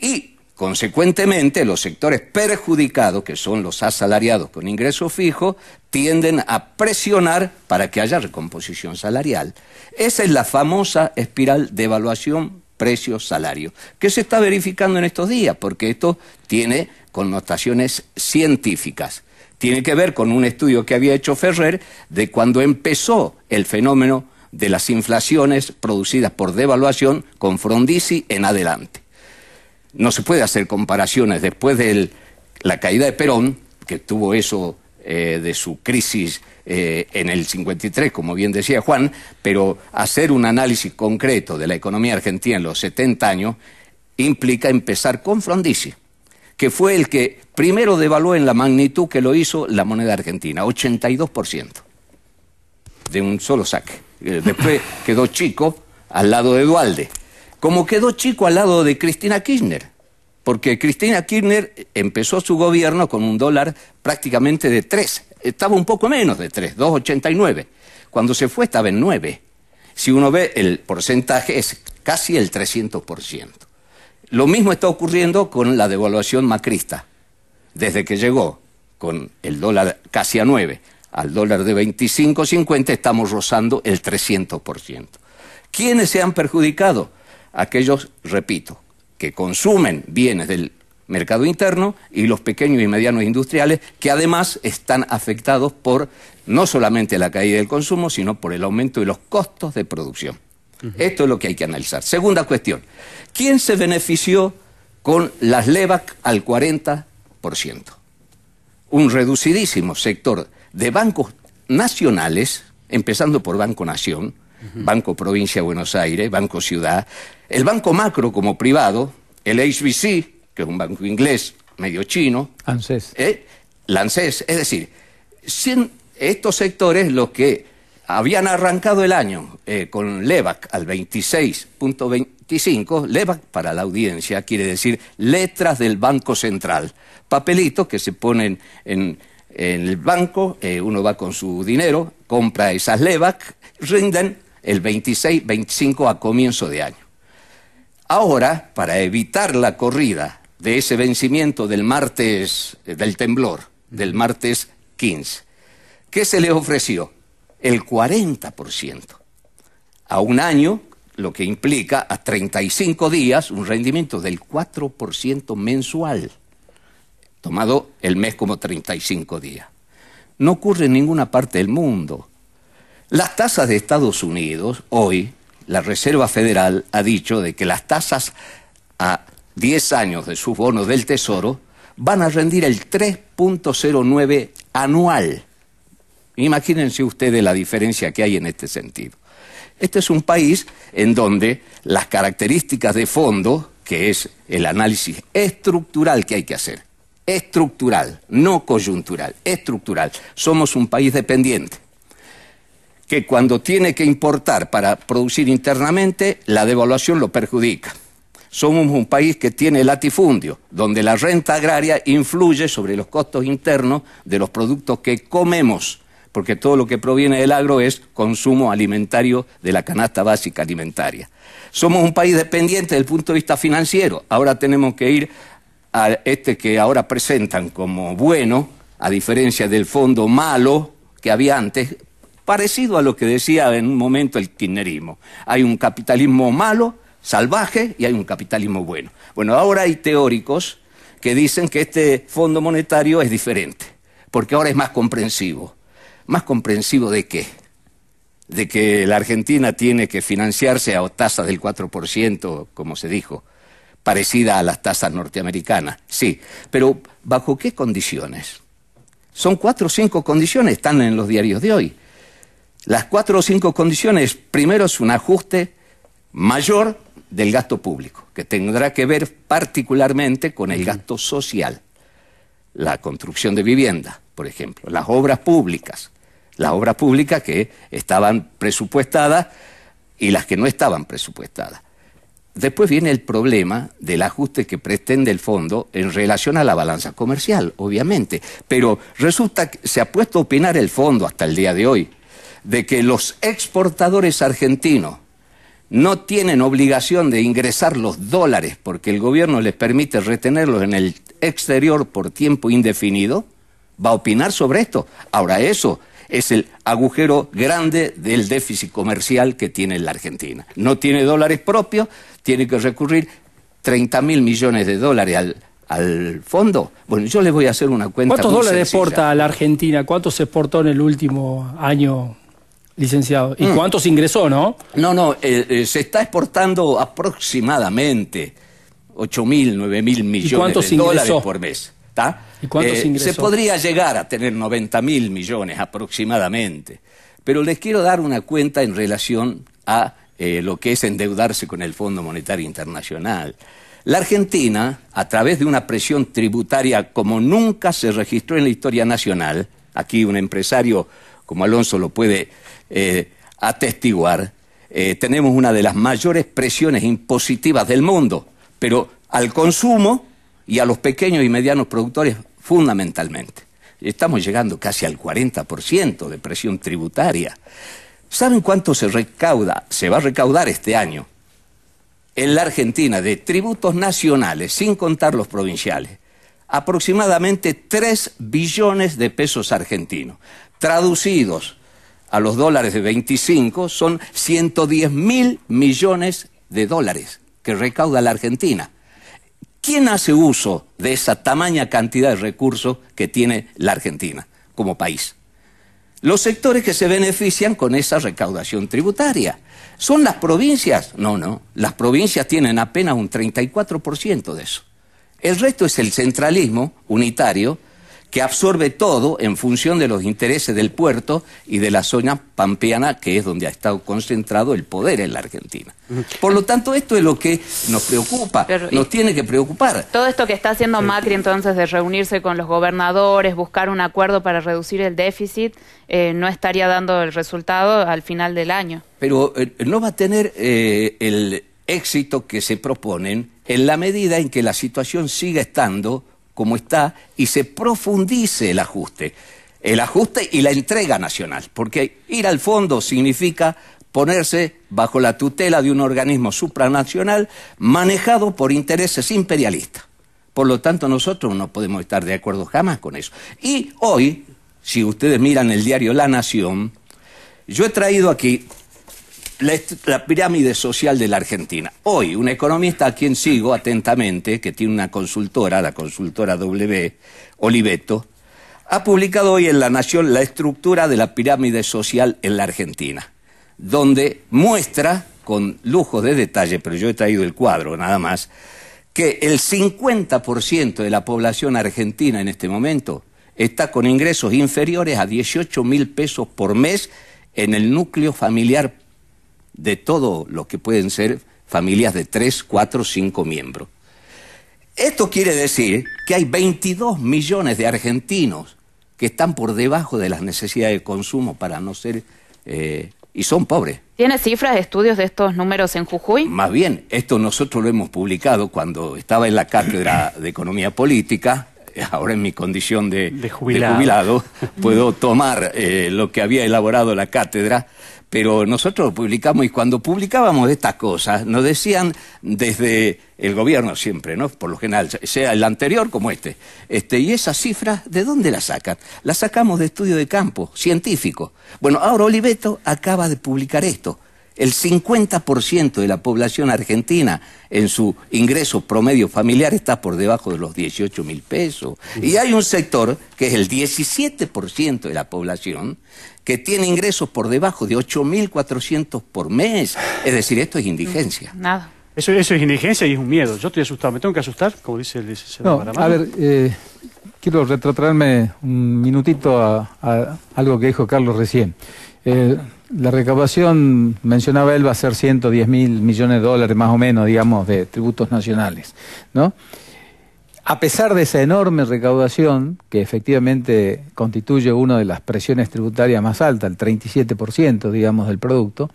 y, consecuentemente, los sectores perjudicados, que son los asalariados con ingreso fijo, tienden a presionar para que haya recomposición salarial. Esa es la famosa espiral de evaluación precio-salario, que se está verificando en estos días, porque esto tiene connotaciones científicas tiene que ver con un estudio que había hecho Ferrer de cuando empezó el fenómeno de las inflaciones producidas por devaluación con Frondizi en adelante. No se puede hacer comparaciones después de la caída de Perón, que tuvo eso eh, de su crisis eh, en el 53, como bien decía Juan, pero hacer un análisis concreto de la economía argentina en los 70 años implica empezar con Frondizi que fue el que primero devaluó en la magnitud que lo hizo la moneda argentina, 82%, de un solo saque. Eh, después quedó chico al lado de Dualde, como quedó chico al lado de Cristina Kirchner, porque Cristina Kirchner empezó su gobierno con un dólar prácticamente de 3, estaba un poco menos de 3, 2,89. Cuando se fue estaba en 9. Si uno ve el porcentaje es casi el 300%. Lo mismo está ocurriendo con la devaluación macrista. Desde que llegó con el dólar casi a 9 al dólar de 25.50 estamos rozando el 300%. ¿Quiénes se han perjudicado? Aquellos, repito, que consumen bienes del mercado interno y los pequeños y medianos industriales que además están afectados por no solamente la caída del consumo, sino por el aumento de los costos de producción. Esto es lo que hay que analizar. Segunda cuestión, ¿quién se benefició con las LEVAC al 40%? Un reducidísimo sector de bancos nacionales, empezando por Banco Nación, Banco Provincia de Buenos Aires, Banco Ciudad, el Banco Macro como privado, el HBC, que es un banco inglés medio chino, ANSES. Eh, es decir, sin estos sectores los que habían arrancado el año eh, con LEVAC al 26.25. LEVAC, para la audiencia, quiere decir letras del Banco Central. Papelitos que se ponen en, el banco, eh, uno va con su dinero, compra esas LEVAC, rinden el 26.25 a comienzo de año. Ahora, para evitar la corrida de ese vencimiento del martes, eh, del temblor, del martes 15, ¿qué se le ofreció? el 40%. A un año, lo que implica a 35 días un rendimiento del 4% mensual, tomado el mes como 35 días. No ocurre en ninguna parte del mundo. Las tasas de Estados Unidos, hoy, la Reserva Federal ha dicho de que las tasas a 10 años de sus bonos del Tesoro van a rendir el 3.09 anual. Imagínense ustedes la diferencia que hay en este sentido. Este es un país en donde las características de fondo, que es el análisis estructural que hay que hacer, estructural, no coyuntural, estructural, somos un país dependiente que cuando tiene que importar para producir internamente, la devaluación lo perjudica. Somos un país que tiene latifundio, donde la renta agraria influye sobre los costos internos de los productos que comemos porque todo lo que proviene del agro es consumo alimentario de la canasta básica alimentaria. Somos un país dependiente desde el punto de vista financiero. Ahora tenemos que ir a este que ahora presentan como bueno, a diferencia del fondo malo que había antes, parecido a lo que decía en un momento el kirchnerismo. Hay un capitalismo malo, salvaje, y hay un capitalismo bueno. Bueno, ahora hay teóricos que dicen que este fondo monetario es diferente, porque ahora es más comprensivo más comprensivo de qué? De que la Argentina tiene que financiarse a tasas del 4%, como se dijo, parecida a las tasas norteamericanas. Sí, pero ¿bajo qué condiciones? Son cuatro o cinco condiciones, están en los diarios de hoy. Las cuatro o cinco condiciones, primero es un ajuste mayor del gasto público, que tendrá que ver particularmente con el gasto social, la construcción de vivienda, por ejemplo, las obras públicas, las obras públicas que estaban presupuestadas y las que no estaban presupuestadas. Después viene el problema del ajuste que pretende el fondo en relación a la balanza comercial, obviamente. Pero resulta que se ha puesto a opinar el fondo hasta el día de hoy de que los exportadores argentinos no tienen obligación de ingresar los dólares porque el gobierno les permite retenerlos en el exterior por tiempo indefinido, va a opinar sobre esto. Ahora eso es el agujero grande del déficit comercial que tiene la Argentina. No tiene dólares propios, tiene que recurrir 30 mil millones de dólares al, fondo. Bueno, yo les voy a hacer una cuenta. ¿Cuántos dólares exporta a la Argentina? ¿Cuántos exportó en el último año? Licenciado. ¿Y mm. cuántos ingresó, no? No, no, eh, eh, se está exportando aproximadamente 8 mil, 9 mil millones de dólares por mes. Eh, se podría llegar a tener 90 mil millones aproximadamente. Pero les quiero dar una cuenta en relación a eh, lo que es endeudarse con el Fondo Monetario Internacional. La Argentina, a través de una presión tributaria como nunca se registró en la historia nacional, aquí un empresario como Alonso lo puede eh, atestiguar, tenemos una de las mayores presiones impositivas del mundo, pero al consumo y a los pequeños y medianos productores fundamentalmente. Estamos llegando casi al 40% de presión tributaria. ¿Saben cuánto se recauda, se va a recaudar este año en la Argentina de tributos nacionales, sin contar los provinciales? Aproximadamente 3 billones de pesos argentinos. Traducidos a los dólares de 25 son 110 mil millones de dólares que recauda la Argentina. ¿Quién hace uso de esa tamaña cantidad de recursos que tiene la Argentina como país? Los sectores que se benefician con esa recaudación tributaria. ¿Son las provincias? No, no. Las provincias tienen apenas un 34% de eso. El resto es el centralismo unitario que absorbe todo en función de los intereses del puerto y de la zona pampeana, que es donde ha estado concentrado el poder en la Argentina. Por lo tanto, esto es lo que nos preocupa, nos tiene que preocupar. Todo esto que está haciendo Macri entonces de reunirse con los gobernadores, buscar un acuerdo para reducir el déficit, eh, no estaría dando el resultado al final del año. Pero eh, no va a tener eh, el éxito que se proponen en la medida en que la situación siga estando como está y se profundice el ajuste. El ajuste y la entrega nacional, porque ir al fondo significa ponerse bajo la tutela de un organismo supranacional manejado por intereses imperialistas. Por lo tanto, nosotros no podemos estar de acuerdo jamás con eso. Y hoy, si ustedes miran el diario La Nación, yo he traído aquí la, pirámide social de la Argentina. Hoy, un economista a quien sigo atentamente, que tiene una consultora, la consultora W, Oliveto, ha publicado hoy en La Nación la estructura de la pirámide social en la Argentina, donde muestra, con lujo de detalle, pero yo he traído el cuadro nada más, que el 50% de la población argentina en este momento está con ingresos inferiores a 18 mil pesos por mes en el núcleo familiar de todo lo que pueden ser familias de 3, 4, 5 miembros. Esto quiere decir que hay 22 millones de argentinos que están por debajo de las necesidades de consumo para no ser... Eh, y son pobres. ¿Tiene cifras, estudios de estos números en Jujuy? Más bien, esto nosotros lo hemos publicado cuando estaba en la cátedra de Economía Política. Ahora en mi condición de, jubilado. puedo tomar eh, lo que había elaborado la cátedra pero nosotros publicamos y cuando publicábamos estas cosas nos decían desde el gobierno siempre, ¿no? Por lo general, sea el anterior como este. este y esas cifras, ¿de dónde las sacan? Las sacamos de estudio de campo, científico. Bueno, ahora Oliveto acaba de publicar esto el 50% de la población argentina en su ingreso promedio familiar está por debajo de los 18 mil pesos. Y hay un sector, que es el 17% de la población, que tiene ingresos por debajo de mil 400 por mes. Es decir, esto es indigencia. Nada. Eso, eso es indigencia y es un miedo. Yo estoy asustado. ¿Me tengo que asustar? Como dice el senador A ver, eh, quiero retrotraerme un minutito a, algo que dijo Carlos recién. Eh, la recaudación, mencionaba él, va a ser 110 mil millones de dólares más o menos, digamos, de tributos nacionales, ¿no? A pesar de esa enorme recaudación, que efectivamente constituye una de las presiones tributarias más altas, el 37%, digamos, del producto,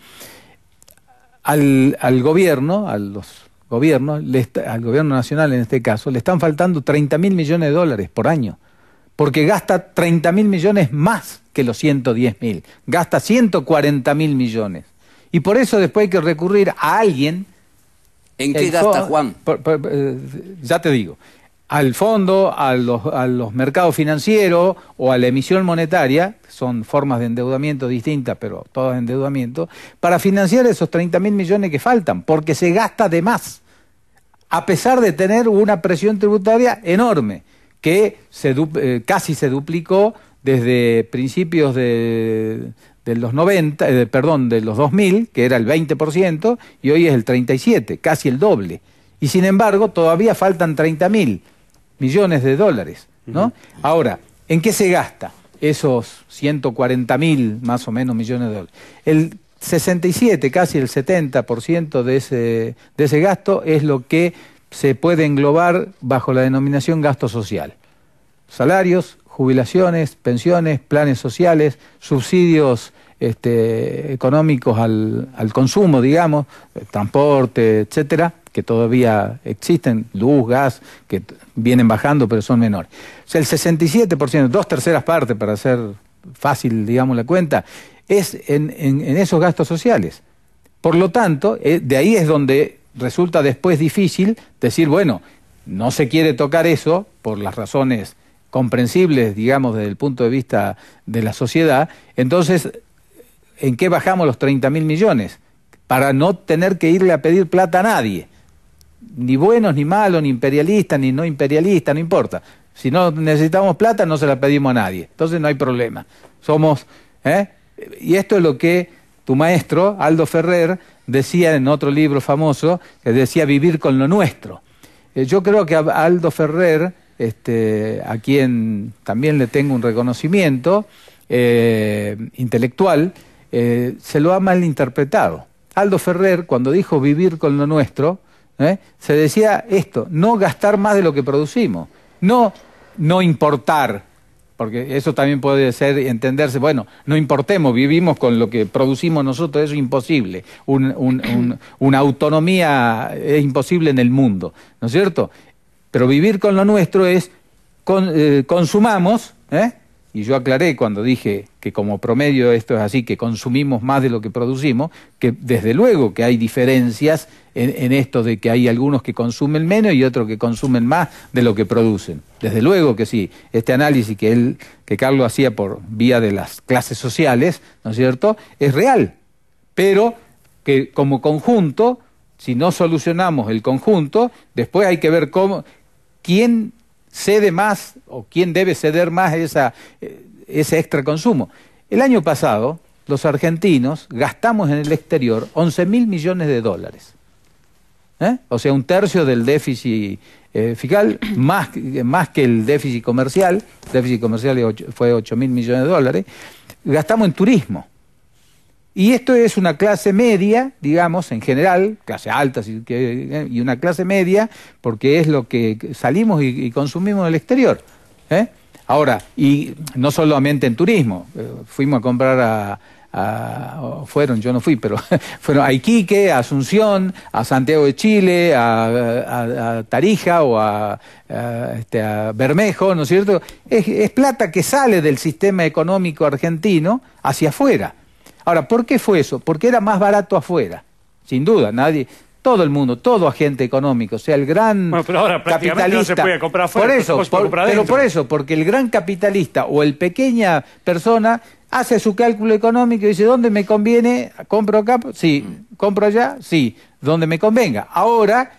al, al gobierno, a los gobiernos, al gobierno nacional en este caso, le están faltando 30 mil millones de dólares por año, porque gasta 30 mil millones más que los 110 mil. Gasta 140 mil millones. Y por eso después hay que recurrir a alguien. ¿En qué gasta, Juan? Eh, ya te digo. Al fondo, a los, mercados financieros o a la emisión monetaria, son formas de endeudamiento distintas, pero todas endeudamiento, para financiar esos 30 mil millones que faltan, porque se gasta de más, a pesar de tener una presión tributaria enorme, que se, eh, casi se duplicó desde principios de, los 90, eh, perdón, de los 2000, que era el 20%, y hoy es el 37, casi el doble. Y sin embargo, todavía faltan 30.000 mil millones de dólares, ¿no? Ahora, ¿en qué se gasta esos 140.000 mil más o menos millones de dólares? El 67, casi el 70% de ese, de ese gasto es lo que se puede englobar bajo la denominación gasto social. Salarios, jubilaciones, pensiones, planes sociales, subsidios este, económicos al, al, consumo, digamos, eh, transporte, etcétera, que todavía existen, luz, gas, que vienen bajando, pero son menores. O sea, el 67%, dos terceras partes, para hacer fácil, digamos, la cuenta, es en, en, esos gastos sociales. Por lo tanto, eh, de ahí es donde resulta después difícil decir, bueno, no se quiere tocar eso por las razones comprensibles, digamos, desde el punto de vista de la sociedad, entonces, ¿en qué bajamos los 30 mil millones? Para no tener que irle a pedir plata a nadie, ni buenos, ni malos, ni imperialistas, ni no imperialistas, no importa. Si no necesitamos plata, no se la pedimos a nadie. Entonces no hay problema. Somos. ¿eh? Y esto es lo que tu maestro, Aldo Ferrer, decía en otro libro famoso, que decía vivir con lo nuestro. Eh, yo creo que Aldo Ferrer este, a quien también le tengo un reconocimiento eh, intelectual, eh, se lo ha malinterpretado. Aldo Ferrer, cuando dijo vivir con lo nuestro, ¿eh? se decía esto, no gastar más de lo que producimos, no, no importar, porque eso también puede ser entenderse, bueno, no importemos, vivimos con lo que producimos nosotros, eso es imposible, una autonomía es imposible en el mundo, ¿no es cierto? Pero vivir con lo nuestro es eh, consumamos, ¿eh? y yo aclaré cuando dije que como promedio esto es así, que consumimos más de lo que producimos, que desde luego que hay diferencias en, esto de que hay algunos que consumen menos y otros que consumen más de lo que producen. Desde luego que sí, este análisis que, él, que Carlos hacía por vía de las clases sociales, ¿no es cierto?, es real, pero que como conjunto, si no solucionamos el conjunto, después hay que ver cómo, quién cede más o quién debe ceder más eh, ese extra consumo. El año pasado, los argentinos gastamos en el exterior 11 mil millones de dólares. ¿eh? O sea, un tercio del déficit eh, fiscal, más, más que el déficit comercial, el déficit comercial fue 8 mil millones de dólares, gastamos en turismo. Y esto es una clase media, digamos, en general, clase alta eh, y una clase media, porque es lo que salimos y, consumimos en el exterior. ¿eh? Ahora, y no solamente en turismo, eh, fuimos a comprar a, fueron, yo no fui, pero fueron a Iquique, a Asunción, a Santiago de Chile, a, Tarija o este, a, Bermejo, ¿no es cierto? es, plata que sale del sistema económico argentino hacia afuera. Ahora, ¿por qué fue eso? Porque era más barato afuera, sin duda, nadie, todo el mundo, todo agente económico, o sea, el gran capitalista. No se puede comprar afuera, por eso, pero por eso, porque el gran capitalista o el pequeña persona hace su cálculo económico y dice, ¿dónde me conviene? ¿Compro acá? Sí. ¿Compro allá? Sí. ¿Dónde me convenga? Ahora,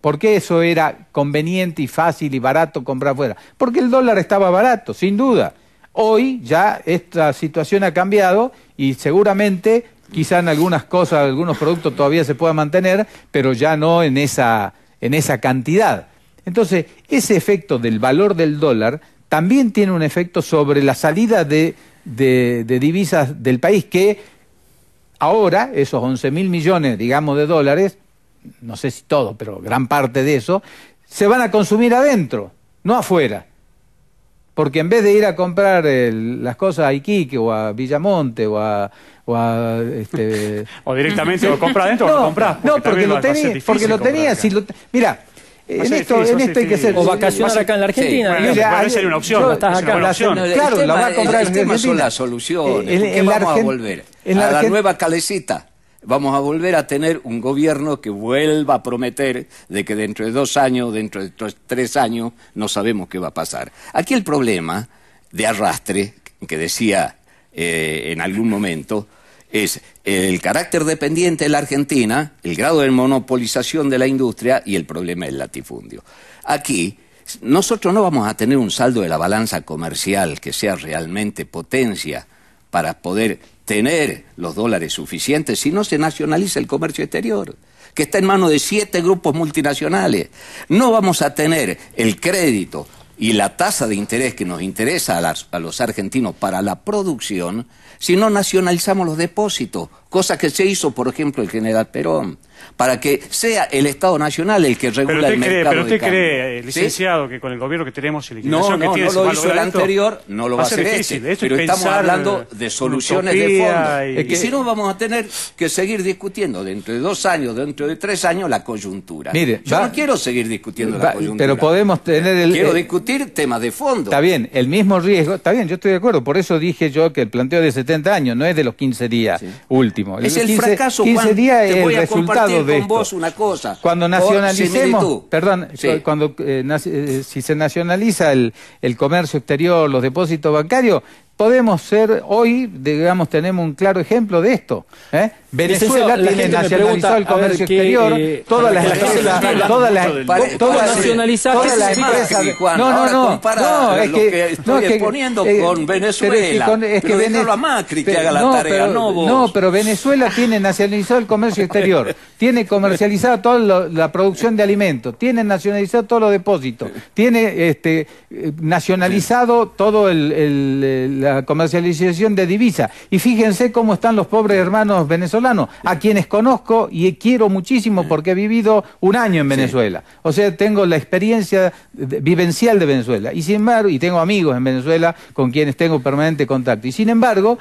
¿por qué eso era conveniente y fácil y barato comprar afuera? Porque el dólar estaba barato, sin duda. Hoy ya esta situación ha cambiado y seguramente quizá en algunas cosas, algunos productos todavía se puedan mantener, pero ya no en esa, en esa cantidad. Entonces, ese efecto del valor del dólar también tiene un efecto sobre la salida de, divisas del país, que ahora esos 11 mil millones, digamos, de dólares, no sé si todo, pero gran parte de eso, se van a consumir adentro, no afuera. Porque en vez de ir a comprar las cosas a Iquique o a Villamonte o a... O, este, directamente lo compras dentro o lo compras. no, porque lo tenía... Porque mira, eh, en esto, en esto hay que ser. O vacacionar acá en la Argentina. Sí. Bueno, puede ser una opción. claro, la va a comprar en Argentina. son las soluciones. Eh, en, vamos a volver? a la, la nueva calecita vamos a volver a tener un gobierno que vuelva a prometer de que dentro de dos años, dentro de tres años, no sabemos qué va a pasar. Aquí el problema de arrastre, que decía eh, en algún momento, es el carácter dependiente de la Argentina, el grado de monopolización de la industria y el problema del latifundio. Aquí nosotros no vamos a tener un saldo de la balanza comercial que sea realmente potencia para poder tener los dólares suficientes si no se nacionaliza el comercio exterior, que está en manos de siete grupos multinacionales. No vamos a tener el crédito y la tasa de interés que nos interesa a, a los argentinos para la producción si no nacionalizamos los depósitos Cosas que se hizo, por ejemplo, el general Perón, para que sea el Estado Nacional el que regula el mercado. pero usted cree, eh, licenciado, que con el gobierno que tenemos no, no, que no lo hizo el anterior, no lo va, a hacer este. pero estamos hablando de soluciones de fondo. Es que si no vamos a tener que seguir discutiendo dentro de dos años, dentro de tres años, la coyuntura. Mire, Yo no quiero seguir discutiendo la coyuntura. Pero podemos tener el... Quiero eh, discutir temas de fondo. Está bien, el mismo riesgo, está bien, yo estoy de acuerdo, por eso dije yo que el planteo de 70 años no es de los 15 días últimos es el, fracaso, 15 Juan, días te voy a resultado con de vos una cosa. Cuando nacionalicemos, perdón, sí. cuando eh, eh, si se nacionaliza el, el comercio exterior, los depósitos bancarios, podemos ser hoy, digamos, tenemos un claro ejemplo de esto. ¿eh? Venezuela tiene nacionalizado el comercio exterior, todas las empresas, todas las, no, no, no, no, es que, que estoy no, exponiendo eh, con Venezuela, es que, con, es que Macri que haga la no, tarea, pero, no vos. No, pero Venezuela tiene nacionalizado el comercio exterior, tiene comercializado toda la producción de alimentos, tiene nacionalizado todos los depósitos, tiene este eh, nacionalizado todo el, el comercialización de divisa. Y fíjense cómo están los pobres hermanos venezolanos, a quienes conozco y quiero muchísimo porque he vivido un año en Venezuela. O sea, tengo la experiencia vivencial de Venezuela. Y sin embargo, y tengo amigos en Venezuela con quienes tengo permanente contacto. Y sin embargo,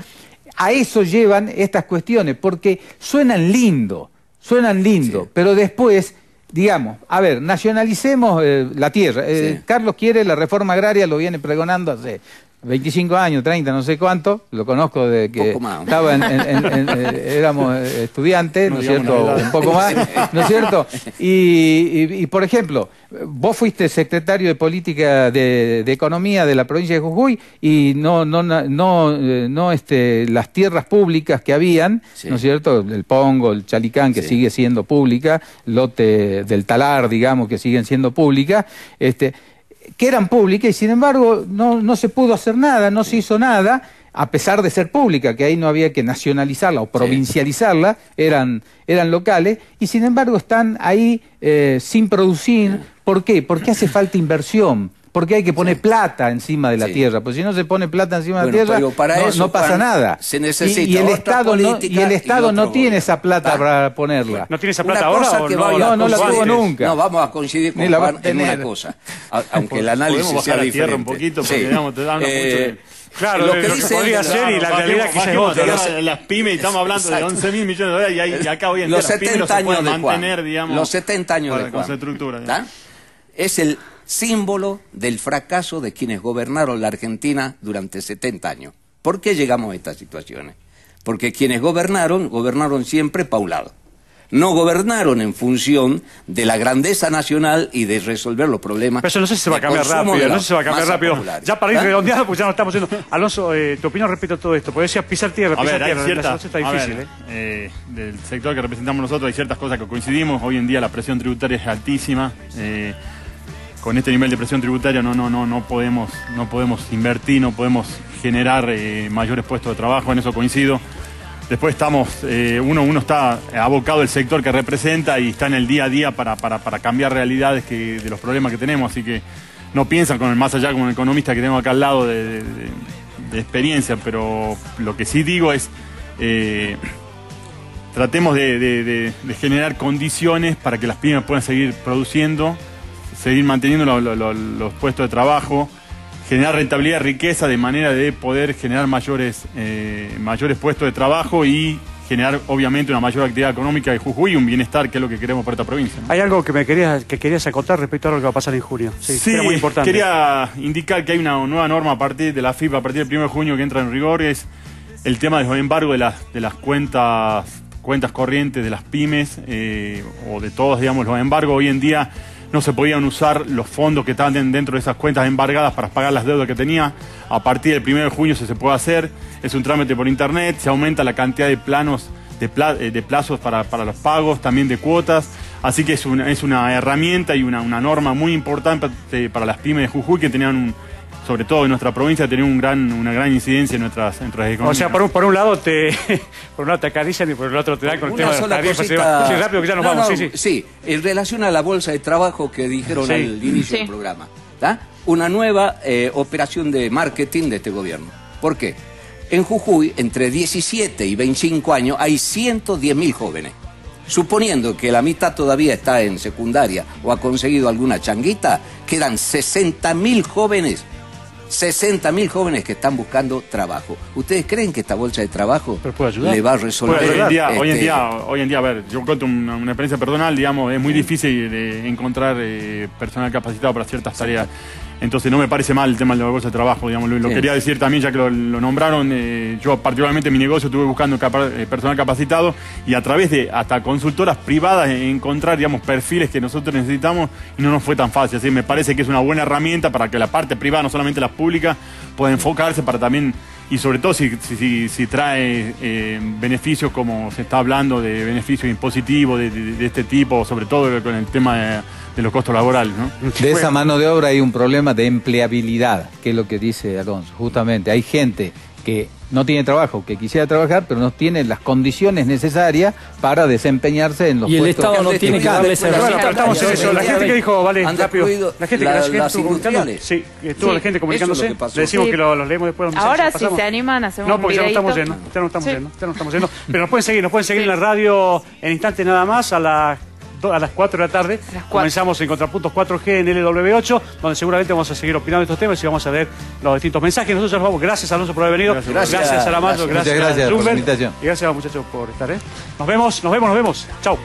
a eso llevan estas cuestiones, porque suenan lindo, suenan lindo, pero después digamos, a ver, nacionalicemos eh, la tierra. Eh, Carlos quiere la reforma agraria, lo viene pregonando hace 25 años, 30, no sé cuánto, lo conozco de que éramos estudiantes, ¿no, es cierto? Un poco más, ¿no es cierto? Y, por ejemplo, vos fuiste secretario de Política de, Economía de la provincia de Jujuy y no no no no, eh, este las tierras públicas que habían, ¿no es cierto? El Pongo, el Chalicán que sigue siendo pública, lote del Talar, digamos, que siguen siendo públicas, este que eran públicas y sin embargo no, no se pudo hacer nada, no se hizo nada, a pesar de ser pública, que ahí no había que nacionalizarla o provincializarla, eran, eran locales, y sin embargo están ahí eh, sin producir. ¿Por qué? Porque hace falta inversión. Porque hay que poner plata encima de la tierra, porque si no se pone plata encima de la tierra, no, pasa nada. Se necesita y, y el Estado no, y el Estado no tiene esa plata ah, ¿Para? ponerla. ¿No tiene esa plata ahora? O no, no, la tuvo nunca. No, vamos a coincidir con la en una cosa, aunque el análisis sea diferente. un poquito porque, digamos, te dan eh, Claro, lo que, lo que y la realidad que se Las, pymes, y estamos hablando de 11 mil millones de dólares, y, acá hoy en día los 70 pymes años no se pueden mantener, digamos. Los 70 años de Con estructura. Es el símbolo del fracaso de quienes gobernaron la Argentina durante 70 años. ¿Por qué llegamos a estas situaciones? Porque quienes gobernaron, gobernaron siempre paulado. No gobernaron en función de la grandeza nacional y de resolver los problemas. Pero eso no sé si se va a cambiar rápido, no se va a cambiar rápido. ya para ir ¿Ah? redondeando, pues ya no estamos yendo. Alonso, eh, tu opinión respecto a todo esto, porque decías pisar tierra, pisar tierra, ¿eh? Eh, del sector que representamos nosotros hay ciertas cosas que coincidimos, hoy en día la presión tributaria es altísima. Eh, con este nivel de presión tributaria no, no, no, no, podemos, no podemos invertir, no podemos generar eh, mayores puestos de trabajo, en eso coincido. Después estamos, eh, uno, está abocado al sector que representa y está en el día a día para, cambiar realidades de los problemas que tenemos, así que no piensan con el más allá como un economista que tengo acá al lado de, experiencia, pero lo que sí digo es... Eh, tratemos de generar condiciones para que las pymes puedan seguir produciendo seguir manteniendo los puestos de trabajo, generar rentabilidad, riqueza, de manera de poder generar mayores, eh, mayores puestos de trabajo y generar obviamente una mayor actividad económica de Jujuy y un bienestar que es lo que queremos para esta provincia. Hay algo que me querías que querías acotar respecto a lo que va a pasar en junio. Sí, muy importante. quería indicar que hay una nueva norma a partir de la fiFA a partir del 1 de junio que entra en rigor es el tema de embargo de las de las cuentas cuentas corrientes de las pymes eh, o de todos digamos los embargos hoy en día no se podían usar los fondos que estaban dentro de esas cuentas embargadas para pagar las deudas que tenía. A partir del 1 de junio se, se puede hacer, es un trámite por internet, se aumenta la cantidad de planos, de, eh, plazos para, los pagos, también de cuotas. Así que es una, herramienta y una, una norma muy importante eh, para las pymes de Jujuy que tenían un, sobre todo en nuestra provincia, tiene un gran, una gran incidencia en nuestras, en O sea, por un, lado te acarician y por el otro te dan con el tema de la Sí, en relación a la bolsa de trabajo que dijeron al inicio del programa. Una nueva eh, operación de marketing de este gobierno. ¿Por qué? En Jujuy, entre 17 y 25 años, hay 110.000 jóvenes. Suponiendo que la mitad todavía está en secundaria o ha conseguido alguna changuita, quedan 60.000 jóvenes 60 mil jóvenes que están buscando trabajo. ¿Ustedes creen que esta bolsa de trabajo le va a resolver? Este hoy en, día, hoy, en día, a ver, yo cuento una, experiencia personal, digamos, es muy difícil eh, encontrar eh, personal capacitado para ciertas tareas. Entonces no me parece mal el tema de la bolsa de trabajo, digamos. Lo, quería decir también, ya que lo, nombraron, eh, yo particularmente mi negocio estuve buscando eh, personal capacitado y a través de hasta consultoras privadas encontrar, digamos, perfiles que nosotros necesitamos y no nos fue tan fácil. Así que me parece que es una buena herramienta para que la parte privada, no solamente las públicas, pueda enfocarse para también y sobre todo si, trae eh, beneficios como se está hablando de beneficios impositivos de, este tipo, sobre todo con el tema de de los costos laborales. ¿no? De esa mano de obra hay un problema de empleabilidad, que es lo que dice Alonso, justamente. Hay gente que no tiene trabajo, que quisiera trabajar, pero no tiene las condiciones necesarias para desempeñarse en los puestos. Y el Estado no tiene que en eso. La gente que dijo, vale, rápido, la gente que la, estuvo sí, estuvo la gente comunicándose, decimos que lo, leemos después. Ahora sí se animan, hacemos No, porque ya no estamos ya no estamos yendo, ya no estamos yendo. Pero nos pueden seguir, nos pueden seguir en la radio en instantes nada más a las a las 4 de la tarde. Comenzamos en Contrapuntos 4G en LW8, donde seguramente vamos a seguir opinando estos temas y vamos a ver los distintos mensajes. Nosotros nos vamos. Gracias, Alonso, por haber venido. Gracias, gracias a la gracias, a los Y gracias, muchachos, por estar. ¿eh? Nos vemos, nos vemos, nos vemos. Chau.